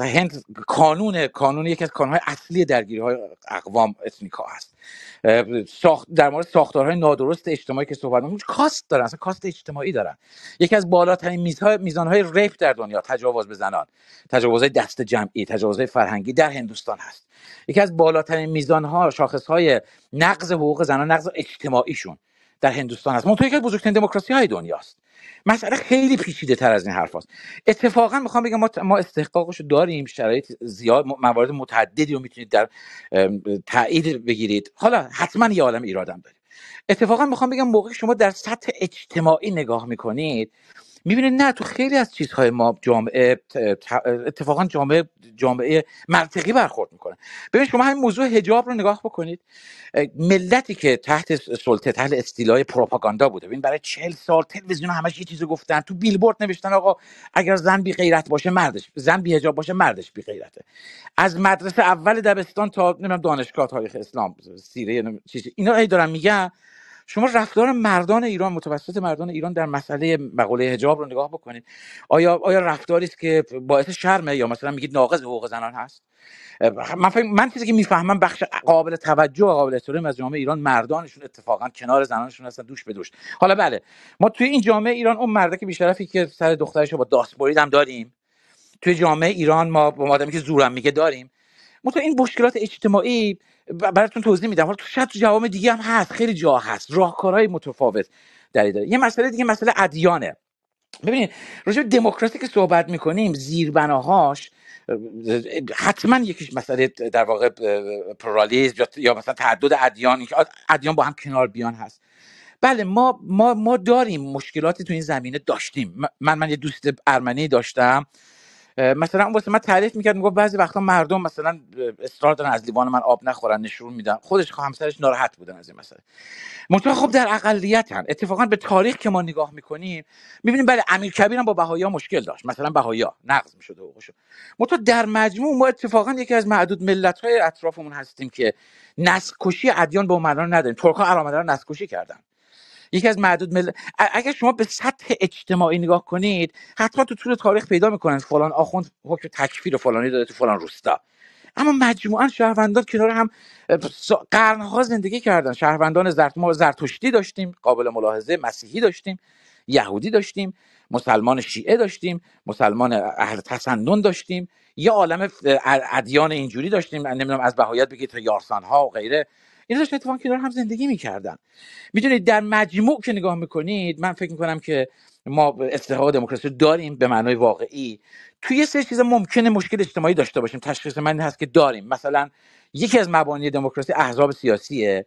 هند کانون کانون یکی از کانونهای اصلی درگیری های اقوام اتنیکا است. ساخت در مورد ساختارهای نادرست اجتماعی که صحبت می‌کنم کاست دارن اصلا کاست اجتماعی دارن یکی از بالاترین میزانهای ریپ در دنیا تجاوز به زنان تجاوزهای دست جمعی تجاوزهای فرهنگی در هندوستان هست یکی از بالاترین میزانها شاخصهای نقض حقوق زنان نقض اجتماعیشون در هندوستان است منطقه که بزرگترین دموکراسی های دنیاست مسئله خیلی پیچیده تر از این حرف هست اتفاقا میخوام بگم ما, ما استحقاقش رو داریم شرایط زیاد موارد متعددی رو میتونید در تایید بگیرید حالا حتما یه عالم ایرادم داریم اتفاقا میخوام بگم موقع شما در سطح اجتماعی نگاه میکنید میبینید نه تو خیلی از چیزهای ما جامعه اتفاقا جامعه جامعه منطقی برخورد میکنه ببینید شما همین موضوع هجاب رو نگاه بکنید ملتی که تحت سلطه تحت استیلای پروپاگاندا بوده ببین برای چهل سال تلویزیون همش یه چیزو گفتن تو بیلبورد نوشتن آقا اگر زن بی غیرت باشه مردش زن بی هجاب باشه مردش بی غیرته از مدرسه اول دبستان تا نمیدونم دانشگاه تاریخ اسلام سیره اینا ای دارم میگم شما رفتار مردان ایران متوسط مردان ایران در مسئله مقوله حجاب رو نگاه بکنید آیا آیا رفتاری است که باعث شرمه یا مثلا میگید ناقض حقوق زنان هست من من چیزی که میفهمم بخش قابل توجه و قابل احترام از جامعه ایران مردانشون اتفاقا کنار زنانشون هستن دوش به دوش حالا بله ما توی این جامعه ایران اون مرده که بیشرفی که سر دخترش با داس هم داریم توی جامعه ایران ما با آدمی که زورم میگه داریم تو این مشکلات اجتماعی براتون توضیح میدم حالا تو- شاید تو دیگه هم هست خیلی جا هست راهکارهای متفاوت در این یه مسئله دیگه مسئله ادیانه ببینید راجع دموکراسی که صحبت میکنیم زیربناهاش حتما یکیش مسئله در واقع پرالیز یا مثلا تعدد ادیان ادیان با هم کنار بیان هست بله ما ما ما داریم مشکلاتی تو این زمینه داشتیم من من یه دوست ارمنی داشتم مثلا اون واسه من تعریف میکرد میگفت بعضی وقتا مردم مثلا اصرار دارن از لیوان من آب نخورن نشون میدن خودش خب همسرش ناراحت بودن از این مسئله منطقه خب در اقلیت هم اتفاقا به تاریخ که ما نگاه میکنیم میبینیم بله امیر کبیر هم با بهایا مشکل داشت مثلا بهایا نقض میشد حقوقشون منطقه در مجموع ما اتفاقا یکی از معدود ملت های اطرافمون هستیم که نسکشی کشی ادیان به نداریم ها رو کشی کردن یکی از معدود مل... اگر شما به سطح اجتماعی نگاه کنید حتما تو طول تاریخ پیدا میکنند فلان آخوند حکم تکفیر فلانی داده تو فلان روستا اما مجموعا شهروندان کنار هم قرنها زندگی کردن شهروندان زرت... ما زرتشتی داشتیم قابل ملاحظه مسیحی داشتیم یهودی داشتیم مسلمان شیعه داشتیم مسلمان اهل تسنن داشتیم یه عالم ادیان اینجوری داشتیم نمیدونم از بهایت بگید تا یارسان ها و غیره اینا داشتن اتفاقا کنار هم زندگی میکردن میدونید در مجموع که نگاه میکنید من فکر میکنم که ما استقلال دموکراسی داریم به معنای واقعی توی یه سری چیز ممکنه مشکل اجتماعی داشته باشیم تشخیص من هست که داریم مثلا یکی از مبانی دموکراسی احزاب سیاسیه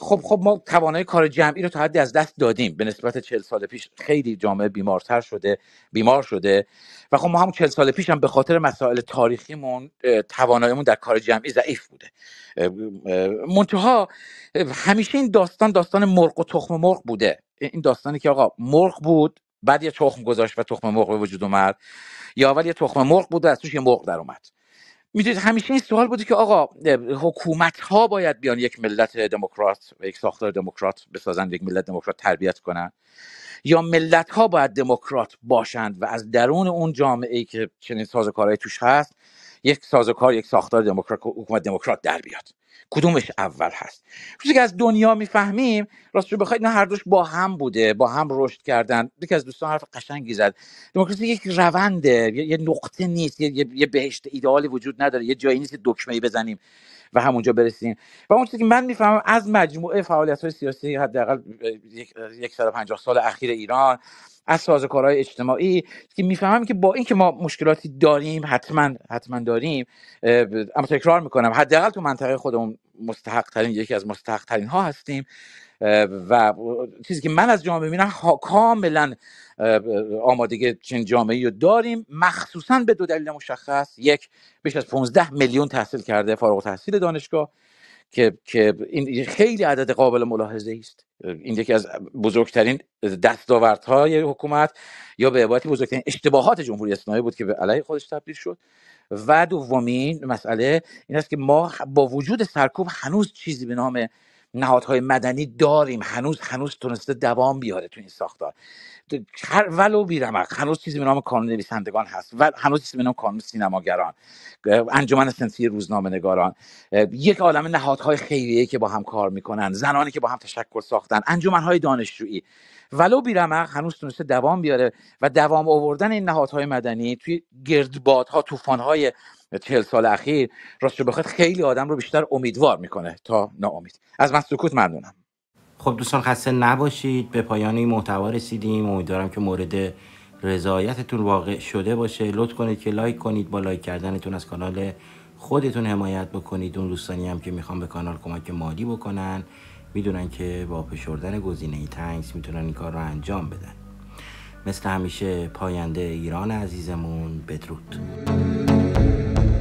خب خب ما توانای کار جمعی رو تا حدی از دست دادیم به نسبت چل سال پیش خیلی جامعه بیمارتر شده بیمار شده و خب ما هم چل سال پیش هم به خاطر مسائل تاریخیمون تواناییمون در کار جمعی ضعیف بوده منتها همیشه این داستان داستان مرغ و تخم مرغ بوده این داستانی که آقا مرغ بود بعد یه تخم گذاشت و تخم مرغ به وجود اومد یا اول یه تخم مرغ بود و از توش یه مرغ در اومد میدونید همیشه این سوال بوده که آقا حکومت ها باید بیان یک ملت دموکرات و یک ساختار دموکرات بسازند یک ملت دموکرات تربیت کنند یا ملت ها باید دموکرات باشند و از درون اون جامعه ای که چنین سازوکارهایی توش هست یک سازوکار یک ساختار دموکرات حکومت دموکرات در بیاد کدومش اول هست چیزی که از دنیا میفهمیم راست رو بخواید نه هر دوش با هم بوده با هم رشد کردن یکی از دوستان حرف قشنگی زد دموکراسی یک رونده یه،, نقطه نیست یه،, یه بهشت ایدئالی وجود نداره یه جایی نیست که دکمه بزنیم و همونجا برسیم و اون چیزی که من میفهمم از مجموعه فعالیت های سیاسی حداقل یک سال پنجاه سال اخیر ایران از سازوکارهای اجتماعی که میفهمم که با اینکه ما مشکلاتی داریم حتما حتما داریم اما تکرار میکنم حداقل تو منطقه خودمون مستحق ترین یکی از مستحق ترین ها هستیم و چیزی که من از جامعه میبینم کاملا آمادگی چنین جامعه رو داریم مخصوصا به دو دلیل مشخص یک بیش از 15 میلیون تحصیل کرده فارغ تحصیل دانشگاه که, که این خیلی عدد قابل ملاحظه است این یکی از بزرگترین دستاوردهای حکومت یا به عبارتی بزرگترین اشتباهات جمهوری اسلامی بود که به علیه خودش تبدیل شد و دومین مسئله این است که ما با وجود سرکوب هنوز چیزی به نام نهادهای مدنی داریم هنوز هنوز تونسته دوام بیاره تو این ساختار هر ولو بیرمق هنوز چیزی به نام کانون نویسندگان هست و هنوز چیزی به نام کانون سینماگران انجمن سنسی روزنامه نگاران یک عالم نهادهای خیریه که با هم کار میکنن زنانی که با هم تشکر ساختن انجمنهای دانشجویی ولو بیرمق هنوز تونسته دوام بیاره و دوام آوردن این نهادهای مدنی توی گردبادها طوفانهای چهل سال اخیر راست رو بخواد خیلی آدم رو بیشتر امیدوار میکنه تا ناامید از من سکوت ممنونم خب دوستان خسته نباشید به پایان این محتوا رسیدیم امیدوارم که مورد رضایتتون واقع شده باشه لطف کنید که لایک کنید با لایک کردنتون از کانال خودتون حمایت بکنید اون دوستانی هم که میخوان به کانال کمک مالی بکنن میدونن که با فشردن گزینه تنگس میتونن این کار رو انجام بدن مثل همیشه پاینده ایران عزیزمون بدرود